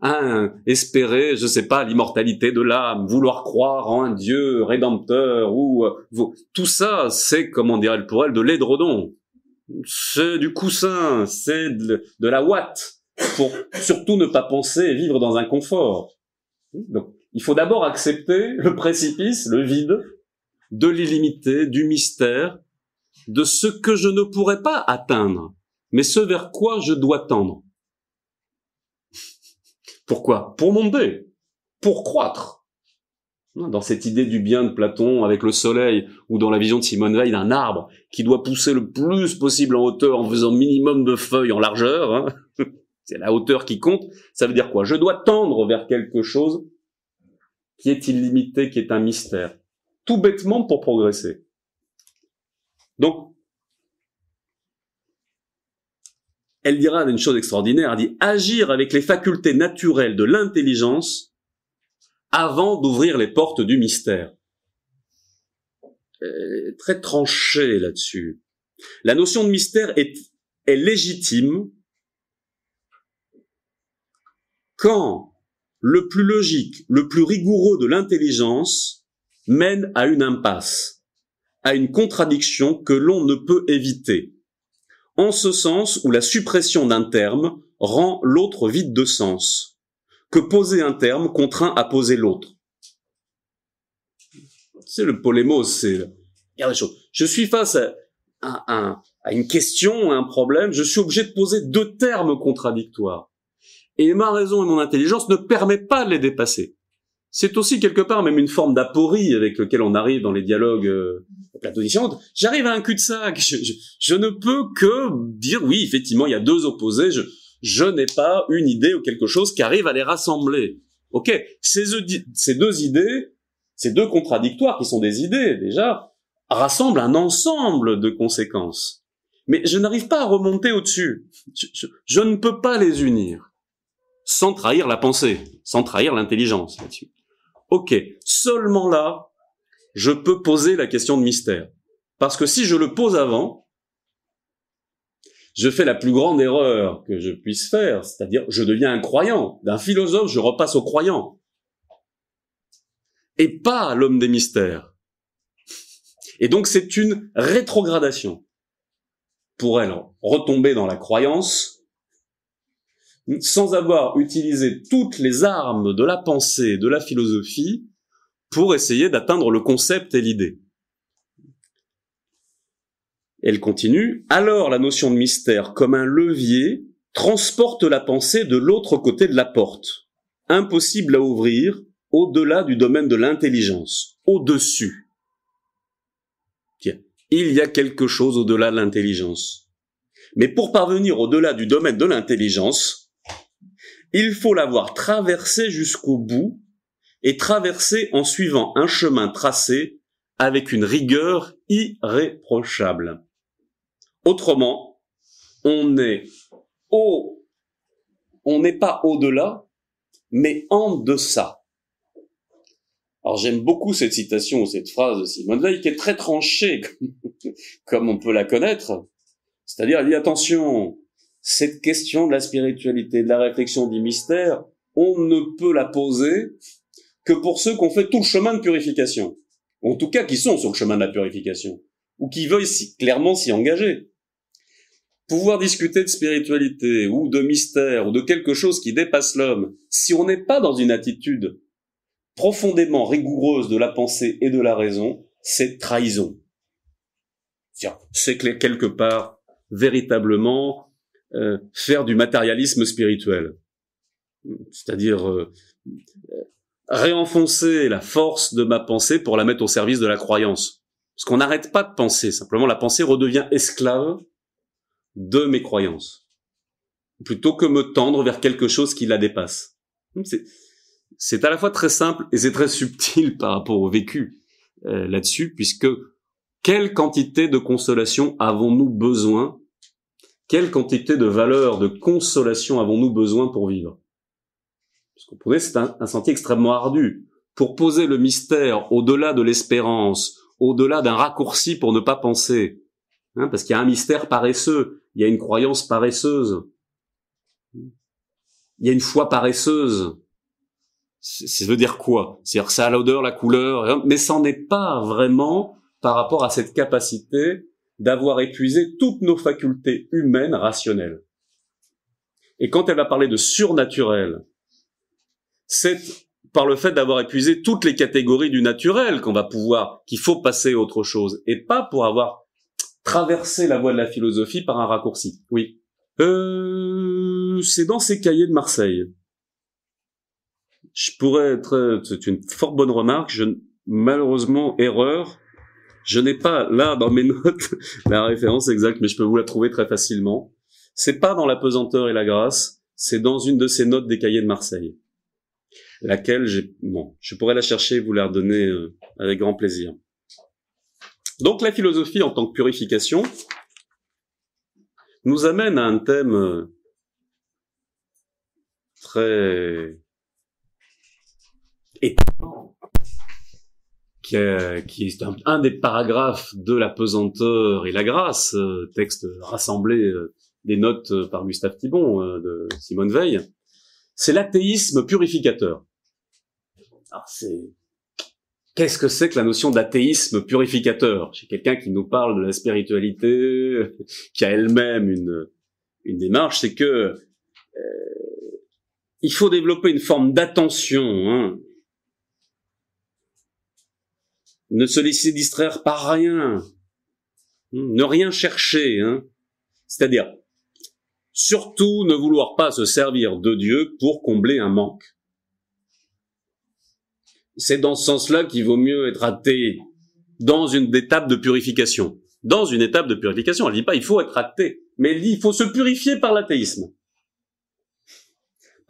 Hein, espérer, je ne sais pas, l'immortalité de l'âme, vouloir croire en un Dieu rédempteur ou euh, tout ça, c'est comment dirait pour elle de l'édredon, c'est du coussin, c'est de, la ouate pour surtout ne pas penser et vivre dans un confort. Donc, il faut d'abord accepter le précipice, le vide, de l'illimité, du mystère, de ce que je ne pourrais pas atteindre, mais ce vers quoi je dois tendre. Pourquoi Pour monter, pour croître. Dans cette idée du bien de Platon avec le soleil, ou dans la vision de Simone Veil d'un arbre qui doit pousser le plus possible en hauteur en faisant minimum de feuilles en largeur, hein. c'est la hauteur qui compte, ça veut dire quoi Je dois tendre vers quelque chose qui est illimité, qui est un mystère, tout bêtement pour progresser. Donc, elle dira une chose extraordinaire, elle dit agir avec les facultés naturelles de l'intelligence avant d'ouvrir les portes du mystère. très tranché là-dessus. La notion de mystère est légitime quand le plus logique, le plus rigoureux de l'intelligence mène à une impasse, à une contradiction que l'on ne peut éviter en ce sens où la suppression d'un terme rend l'autre vide de sens, que poser un terme contraint à poser l'autre. C'est le polémose, c'est... Je suis face à, à, une question, à un problème, je suis obligé de poser deux termes contradictoires. Et ma raison et mon intelligence ne permettent pas de les dépasser c'est aussi quelque part même une forme d'aporie avec lequel on arrive dans les dialogues euh, platoniciens. J'arrive à un cul-de-sac. Je, ne peux que dire oui, effectivement, il y a deux opposés. Je, je n'ai pas une idée ou quelque chose qui arrive à les rassembler. Ok, ces, deux idées, ces deux contradictoires qui sont des idées déjà, rassemblent un ensemble de conséquences. Mais je n'arrive pas à remonter au-dessus. Je, je ne peux pas les unir sans trahir la pensée, sans trahir l'intelligence ok, seulement là, je peux poser la question de mystère. Parce que si je le pose avant, je fais la plus grande erreur que je puisse faire, c'est-à-dire je deviens un croyant. D'un philosophe, je repasse au croyant. Et pas l'homme des mystères. Et donc c'est une rétrogradation. Pour elle, retomber dans la croyance, sans avoir utilisé toutes les armes de la pensée, de la philosophie, pour essayer d'atteindre le concept et l'idée. Elle continue, alors la notion de mystère comme un levier transporte la pensée de l'autre côté de la porte, impossible à ouvrir, au-delà du domaine de l'intelligence, au-dessus. il y a quelque chose au-delà de l'intelligence. Mais pour parvenir au-delà du domaine de l'intelligence, il faut l'avoir traversé jusqu'au bout et traversé en suivant un chemin tracé avec une rigueur irréprochable. Autrement, on est au, on n'est pas au-delà, mais en deçà. Alors j'aime beaucoup cette citation ou cette phrase de Simone Veil qui est très tranchée, comme on peut la connaître. C'est-à-dire, elle dit attention, cette question de la spiritualité, de la réflexion du mystère, on ne peut la poser que pour ceux qui ont fait tout le chemin de purification. En tout cas, qui sont sur le chemin de la purification. Ou qui veulent clairement s'y engager. Pouvoir discuter de spiritualité, ou de mystère, ou de quelque chose qui dépasse l'homme, si on n'est pas dans une attitude profondément rigoureuse de la pensée et de la raison, c'est trahison. C'est quelque part, véritablement, euh, faire du matérialisme spirituel, c'est-à-dire euh, réenfoncer la force de ma pensée pour la mettre au service de la croyance. Parce qu'on n'arrête pas de penser, simplement la pensée redevient esclave de mes croyances, plutôt que me tendre vers quelque chose qui la dépasse. C'est à la fois très simple et c'est très subtil par rapport au vécu euh, là-dessus, puisque quelle quantité de consolation avons-nous besoin quelle quantité de valeur, de consolation avons-nous besoin pour vivre Parce qu'on comprenez, c'est un, sentier extrêmement ardu. Pour poser le mystère au-delà de l'espérance, au-delà d'un raccourci pour ne pas penser, hein, parce qu'il y a un mystère paresseux, il y a une croyance paresseuse, il y a une foi paresseuse. Ça veut dire quoi C'est-à-dire ça a l'odeur, la couleur, hein, mais ça n'est pas vraiment par rapport à cette capacité d'avoir épuisé toutes nos facultés humaines rationnelles. Et quand elle a parlé de surnaturel, c'est par le fait d'avoir épuisé toutes les catégories du naturel qu'on va pouvoir, qu'il faut passer à autre chose, et pas pour avoir traversé la voie de la philosophie par un raccourci. Oui. Euh, c'est dans ces cahiers de Marseille. Je pourrais être, euh, c'est une fort bonne remarque, je, malheureusement, erreur, je n'ai pas là dans mes notes la référence exacte, mais je peux vous la trouver très facilement. C'est pas dans la pesanteur et la grâce, c'est dans une de ces notes des cahiers de Marseille, laquelle j'ai, bon, je pourrais la chercher et vous la redonner euh, avec grand plaisir. Donc la philosophie en tant que purification nous amène à un thème euh, très étonnant qui est, qui est un, des paragraphes de La pesanteur et la grâce, euh, texte rassemblé euh, des notes euh, par Gustave Thibon de Simone Veil, c'est l'athéisme purificateur. Alors c'est qu'est-ce que c'est que la notion d'athéisme purificateur Chez quelqu'un qui nous parle de la spiritualité, qui a elle-même une, une démarche, c'est que il faut développer une forme d'attention. Hein. Ne se laisser distraire par rien. Hmm, ne rien chercher. Hein. C'est-à-dire, surtout ne vouloir pas se servir de Dieu pour combler un manque. C'est dans ce sens-là qu'il vaut mieux être athée dans une étape de purification. Dans une étape de purification, elle dit pas il faut être athée, mais elle dit il faut se purifier par l'athéisme.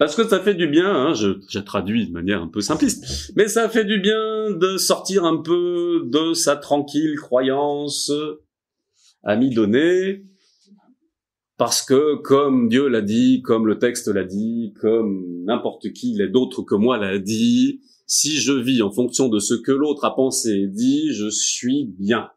Parce que ça fait du bien, hein, je, traduis de manière un peu simpliste, mais ça fait du bien de sortir un peu de sa tranquille croyance à mi donnée, parce que comme Dieu l'a dit, comme le texte l'a dit, comme n'importe qui d'autre que moi l'a dit, si je vis en fonction de ce que l'autre a pensé et dit, je suis bien.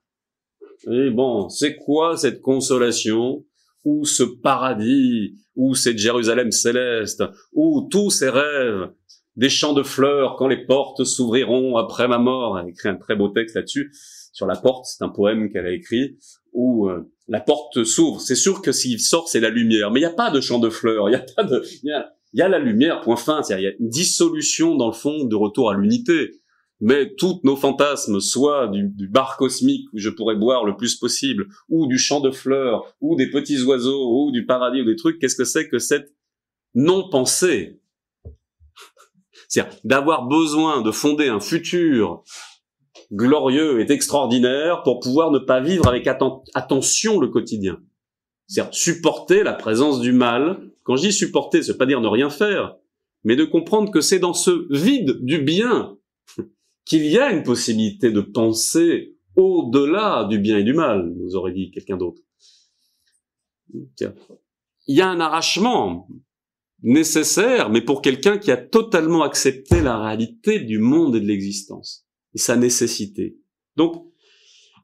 Et bon, c'est quoi cette consolation ou ce paradis, ou cette Jérusalem céleste, ou tous ces rêves, des champs de fleurs quand les portes s'ouvriront après ma mort. Elle a écrit un très beau texte là-dessus, sur la porte, c'est un poème qu'elle a écrit, où euh, la porte s'ouvre. C'est sûr que s'il sort, c'est la lumière, mais il n'y a pas de champs de fleurs, il n'y a pas de... Il y, y a, la lumière, point fin. Il y a une dissolution, dans le fond, de retour à l'unité mais tous nos fantasmes, soit du, bar cosmique où je pourrais boire le plus possible, ou du champ de fleurs, ou des petits oiseaux, ou du paradis, ou des trucs, qu'est-ce que c'est que cette non-pensée C'est-à-dire d'avoir besoin de fonder un futur glorieux et extraordinaire pour pouvoir ne pas vivre avec attention le quotidien. C'est-à-dire supporter la présence du mal. Quand je dis supporter, c'est pas dire ne rien faire, mais de comprendre que c'est dans ce vide du bien qu'il y a une possibilité de penser au-delà du bien et du mal, nous aurait dit quelqu'un d'autre. Il y a un arrachement nécessaire, mais pour quelqu'un qui a totalement accepté la réalité du monde et de l'existence, et sa nécessité. Donc,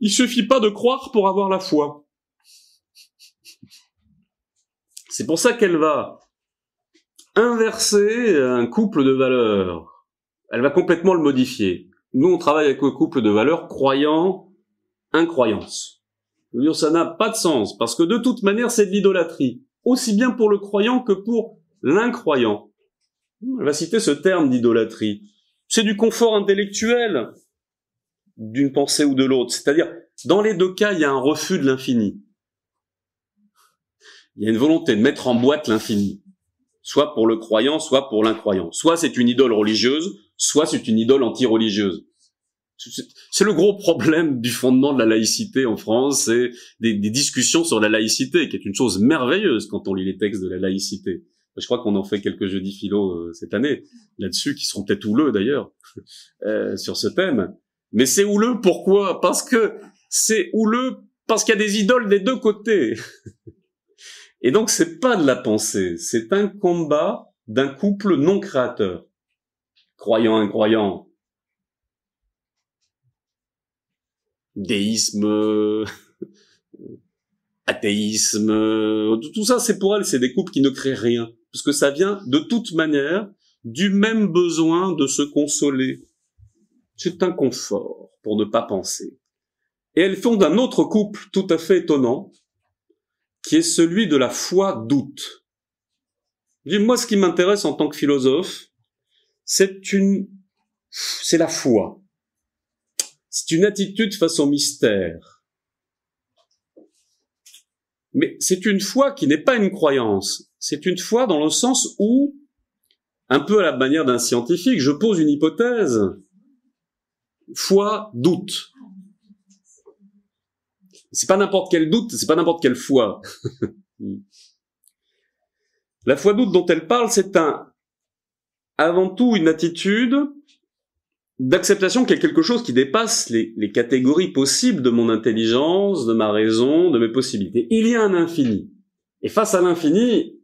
il suffit pas de croire pour avoir la foi. C'est pour ça qu'elle va inverser un couple de valeurs. Elle va complètement le modifier. Nous, on travaille avec le couple de valeurs croyant-incroyance. Ça n'a pas de sens, parce que de toute manière, c'est de l'idolâtrie, aussi bien pour le croyant que pour l'incroyant. On va citer ce terme d'idolâtrie. C'est du confort intellectuel d'une pensée ou de l'autre. C'est-à-dire, dans les deux cas, il y a un refus de l'infini. Il y a une volonté de mettre en boîte l'infini, soit pour le croyant, soit pour l'incroyant. Soit c'est une idole religieuse, soit c'est une idole anti-religieuse. C'est le gros problème du fondement de la laïcité en France, c'est des, discussions sur la laïcité, qui est une chose merveilleuse quand on lit les textes de la laïcité. Je crois qu'on en fait quelques jeudi philo euh, cette année là-dessus, qui seront peut-être houleux d'ailleurs euh, sur ce thème. Mais c'est houleux pourquoi Parce que c'est houleux parce qu'il y a des idoles des deux côtés. Et donc c'est pas de la pensée, c'est un combat d'un couple non créateur croyant incroyant, déisme, athéisme, tout ça c'est pour elle, c'est des couples qui ne créent rien, parce que ça vient de toute manière du même besoin de se consoler. C'est un confort pour ne pas penser. Et elles font un autre couple tout à fait étonnant, qui est celui de la foi-doute. Dis-moi ce qui m'intéresse en tant que philosophe, c'est une, c'est la foi. C'est une attitude face au mystère. Mais c'est une foi qui n'est pas une croyance. C'est une foi dans le sens où, un peu à la manière d'un scientifique, je pose une hypothèse. Foi, doute. C'est pas n'importe quel doute, c'est pas n'importe quelle foi. la foi doute dont elle parle, c'est un avant tout une attitude d'acceptation qui est quelque chose qui dépasse les, catégories possibles de mon intelligence, de ma raison, de mes possibilités. Il y a un infini. Et face à l'infini,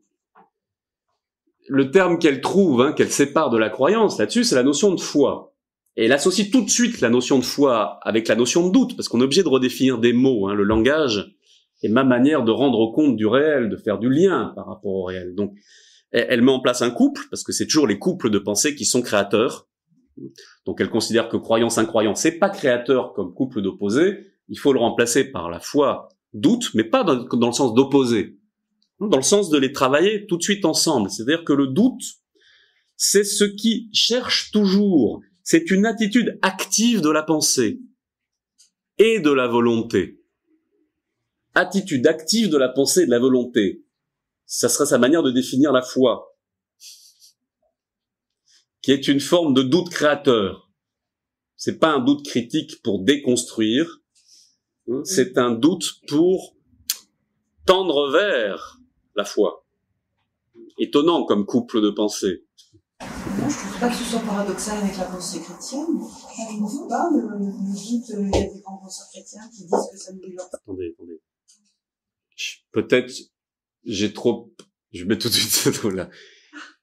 le terme qu'elle trouve, hein, qu'elle sépare de la croyance là-dessus, c'est la notion de foi. Et elle associe tout de suite la notion de foi avec la notion de doute, parce qu'on est obligé de redéfinir des mots, hein. le langage et ma manière de rendre compte du réel, de faire du lien par rapport au réel. Donc, elle met en place un couple, parce que c'est toujours les couples de pensée qui sont créateurs. Donc elle considère que croyance-incroyance, c'est pas créateur comme couple d'opposé. Il faut le remplacer par la foi, doute, mais pas dans, le sens d'opposé, Dans le sens de les travailler tout de suite ensemble. C'est-à-dire que le doute, c'est ce qui cherche toujours. C'est une attitude active de la pensée et de la volonté. Attitude active de la pensée et de la volonté ça serait sa manière de définir la foi, qui est une forme de doute créateur. C'est pas un doute critique pour déconstruire, mmh. c'est un doute pour tendre vers la foi. Étonnant comme couple de pensée. Je je trouve pas que ce soit paradoxal avec la pensée chrétienne. Je ne trouve pas le, doute, euh, il y a des grands penseurs chrétiens qui disent que ça ne pas... Attendez, attendez. Peut-être j'ai trop, je mets tout de suite cette là.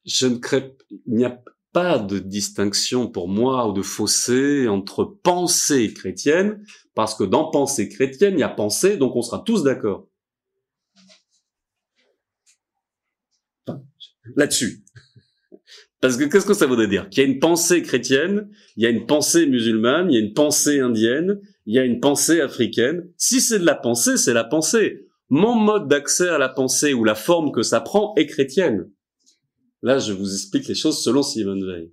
Je ne crée, il n'y a pas de distinction pour moi ou de fossé entre pensée chrétienne, parce que dans pensée chrétienne, il y a pensée, donc on sera tous d'accord. Là-dessus. Parce que qu'est-ce que ça voudrait dire Qu'il y a une pensée chrétienne, il y a une pensée musulmane, il y a une pensée indienne, il y a une pensée africaine. Si c'est de la pensée, c'est la pensée mon mode d'accès à la pensée ou la forme que ça prend est chrétienne. Là, je vous explique les choses selon Simon Veil.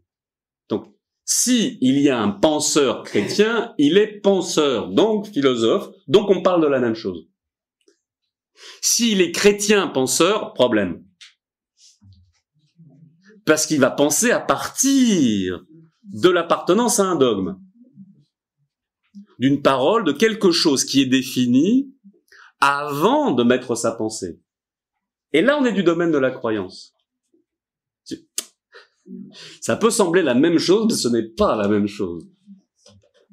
Donc, si il y a un penseur chrétien, il est penseur, donc philosophe, donc on parle de la même chose. S'il est chrétien penseur, problème. Parce qu'il va penser à partir de l'appartenance à un dogme, d'une parole, de quelque chose qui est défini avant de mettre sa pensée. Et là, on est du domaine de la croyance. Ça peut sembler la même chose, mais ce n'est pas la même chose.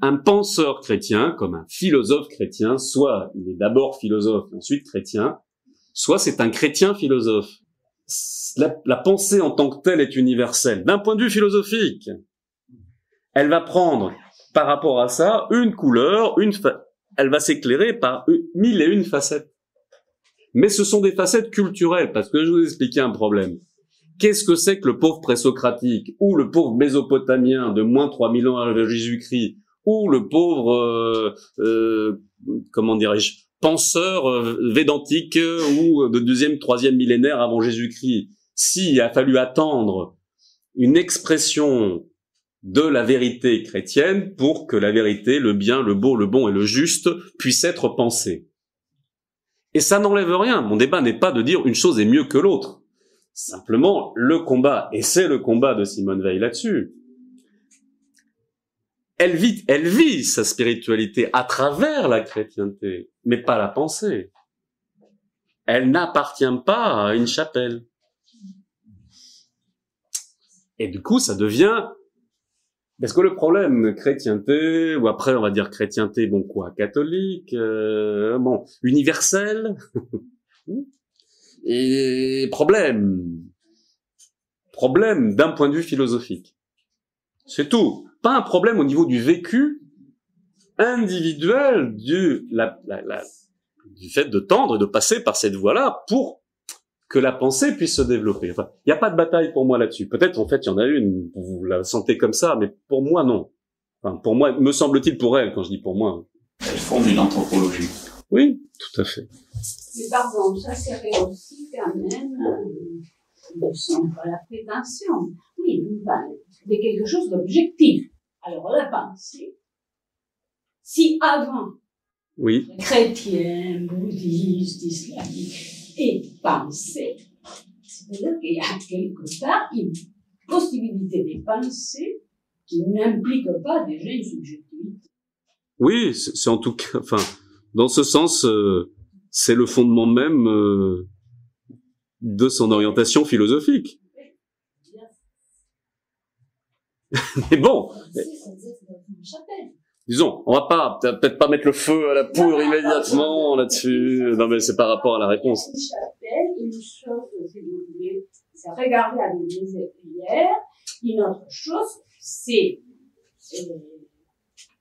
Un penseur chrétien, comme un philosophe chrétien, soit il est d'abord philosophe, ensuite chrétien, soit c'est un chrétien philosophe. La, pensée en tant que telle est universelle. D'un point de vue philosophique, elle va prendre, par rapport à ça, une couleur, une, fa elle va s'éclairer par mille et une facettes. Mais ce sont des facettes culturelles, parce que je vous expliquer un problème. Qu'est-ce que c'est que le pauvre présocratique, ou le pauvre mésopotamien de moins 3000 ans avant Jésus-Christ, ou le pauvre, euh, euh, comment dirais-je, penseur euh, védantique ou de deuxième, troisième millénaire avant Jésus-Christ. S'il a fallu attendre une expression de la vérité chrétienne pour que la vérité, le bien, le beau, le bon et le juste puissent être pensés. Et ça n'enlève rien. Mon débat n'est pas de dire une chose est mieux que l'autre. Simplement, le combat, et c'est le combat de Simone Veil là-dessus, elle vit, elle vit sa spiritualité à travers la chrétienté, mais pas la pensée. Elle n'appartient pas à une chapelle. Et du coup, ça devient est-ce que le problème, chrétienté, ou après on va dire chrétienté, bon quoi, catholique, euh, bon, universel, et problème, problème d'un point de vue philosophique. C'est tout. Pas un problème au niveau du vécu individuel du, du fait de tendre et de passer par cette voie-là pour que la pensée puisse se développer. il n'y a pas de bataille pour moi là-dessus. Peut-être en fait il y en a une, vous la sentez comme ça, mais pour moi non. Enfin, pour moi, me semble-t-il pour elle, quand je dis pour moi. Elle forme une anthropologie. Oui, tout à fait. Mais pardon, ça serait aussi quand même, euh, sens la prétention. Oui, ben, de quelque chose d'objectif. Alors la pensée, si avant, oui. chrétien, bouddhiste, islamique, et penser, c'est-à-dire qu'il y a quelque part une possibilité de penser qui n'implique pas déjà une subjectivité. Oui, c'est en tout cas, enfin, dans ce sens, euh, c'est le fondement même euh, de son orientation philosophique. Mais bon disons, on va pas peut-être pas mettre le feu à la poudre immédiatement là-dessus. Non, mais c'est par rapport à la réponse. Une chose, si vous c'est regarder à Bible hier, Une autre chose, c'est euh,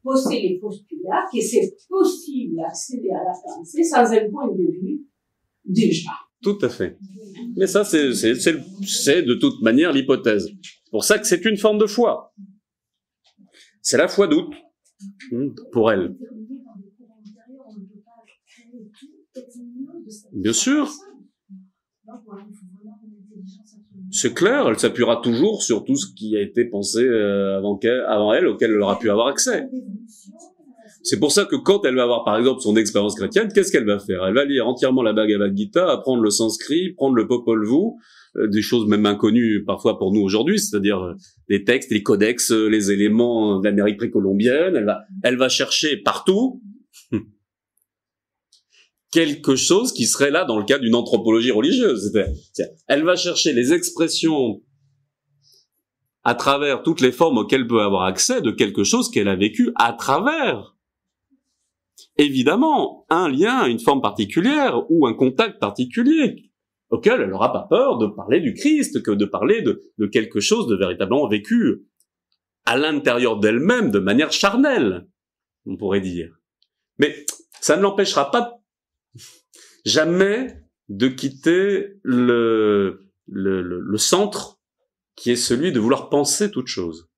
poser les postulats que c'est possible d'accéder à la pensée sans un point de vue déjà. Tout à fait. Mais ça, c'est de toute manière l'hypothèse. C'est pour ça que c'est une forme de foi. C'est la foi doute. Mmh, pour elle. Bien sûr. C'est clair, elle s'appuiera toujours sur tout ce qui a été pensé euh, avant, elle, elle, auquel elle aura pu avoir accès. C'est pour ça que quand elle va avoir, par exemple, son expérience chrétienne, qu'est-ce qu'elle va faire Elle va lire entièrement la Bhagavad Gita, apprendre le sanskrit, prendre le Popol Vuh, euh, des choses même inconnues parfois pour nous aujourd'hui, c'est-à-dire euh, les textes, les codex, euh, les éléments de l'Amérique précolombienne. Elle va, elle va chercher partout quelque chose qui serait là dans le cadre d'une anthropologie religieuse. Elle va chercher les expressions à travers toutes les formes auxquelles peut avoir accès de quelque chose qu'elle a vécu à travers évidemment un lien, une forme particulière ou un contact particulier auquel elle n'aura pas peur de parler du Christ, que de parler de, quelque chose de véritablement vécu à l'intérieur d'elle-même de manière charnelle, on pourrait dire. Mais ça ne l'empêchera pas jamais de quitter le, le, centre qui est celui de vouloir penser toute chose,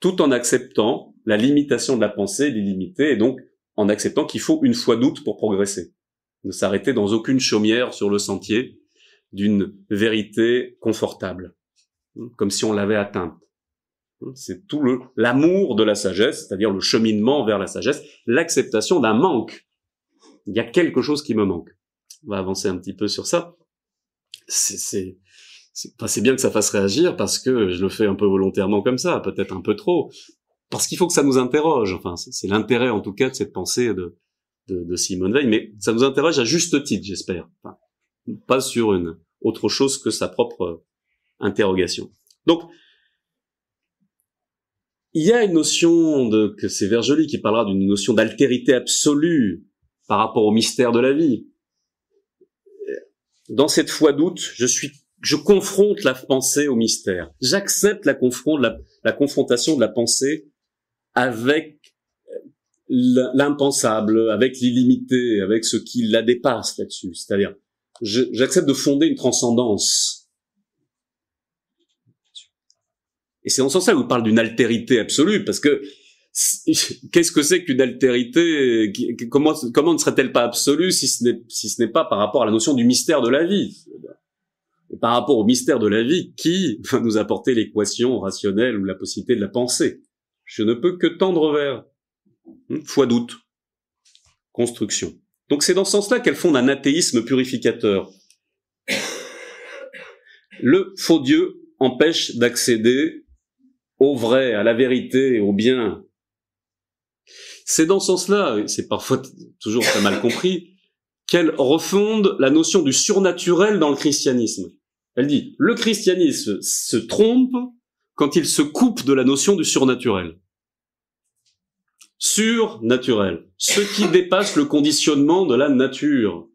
tout en acceptant la limitation de la pensée, l'illimité, et donc en acceptant qu'il faut une fois doute pour progresser, ne s'arrêter dans aucune chaumière sur le sentier, d'une vérité confortable, hein, comme si on l'avait atteinte. Hein, c'est tout le l'amour de la sagesse, c'est-à-dire le cheminement vers la sagesse, l'acceptation d'un manque. Il y a quelque chose qui me manque. On va avancer un petit peu sur ça. C'est c'est bien que ça fasse réagir parce que je le fais un peu volontairement comme ça, peut-être un peu trop, parce qu'il faut que ça nous interroge. Enfin, c'est l'intérêt en tout cas de cette pensée de, de, de Simone Veil, mais ça nous interroge à juste titre, j'espère pas sur une autre chose que sa propre euh, interrogation. Donc, il y a une notion de, que c'est Vergely qui parlera d'une notion d'altérité absolue par rapport au mystère de la vie. Dans cette foi doute, je suis, je confronte la pensée au mystère. J'accepte la, la confrontation de la pensée avec euh, l'impensable, avec l'illimité, avec ce qui la dépasse là-dessus. C'est-à-dire, j'accepte de fonder une transcendance. Et c'est en ce sens-là que vous parle d'une altérité absolue, parce que qu'est-ce que c'est qu'une altérité Comment, ne serait-elle pas absolue si ce n'est pas par rapport à la notion du mystère de la vie par rapport au mystère de la vie qui va nous apporter l'équation rationnelle ou la possibilité de la pensée Je ne peux que tendre vers hmm, fois doute construction. Donc c'est dans ce sens-là qu'elle fonde un athéisme purificateur. Le faux Dieu empêche d'accéder au vrai, à la vérité, au bien. C'est dans ce sens-là, c'est parfois toujours très mal compris, qu'elle refonde la notion du surnaturel dans le christianisme. Elle dit, le christianisme se trompe quand il se coupe de la notion du surnaturel surnaturel, ce qui dépasse le conditionnement de la nature.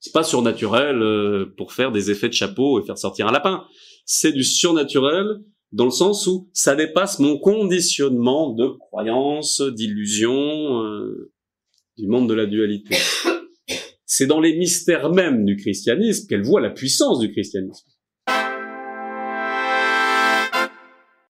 C'est pas surnaturel euh, pour faire des effets de chapeau et faire sortir un lapin. C'est du surnaturel dans le sens où ça dépasse mon conditionnement de croyance, d'illusion, euh, du monde de la dualité. C'est dans les mystères mêmes du christianisme qu'elle voit la puissance du christianisme.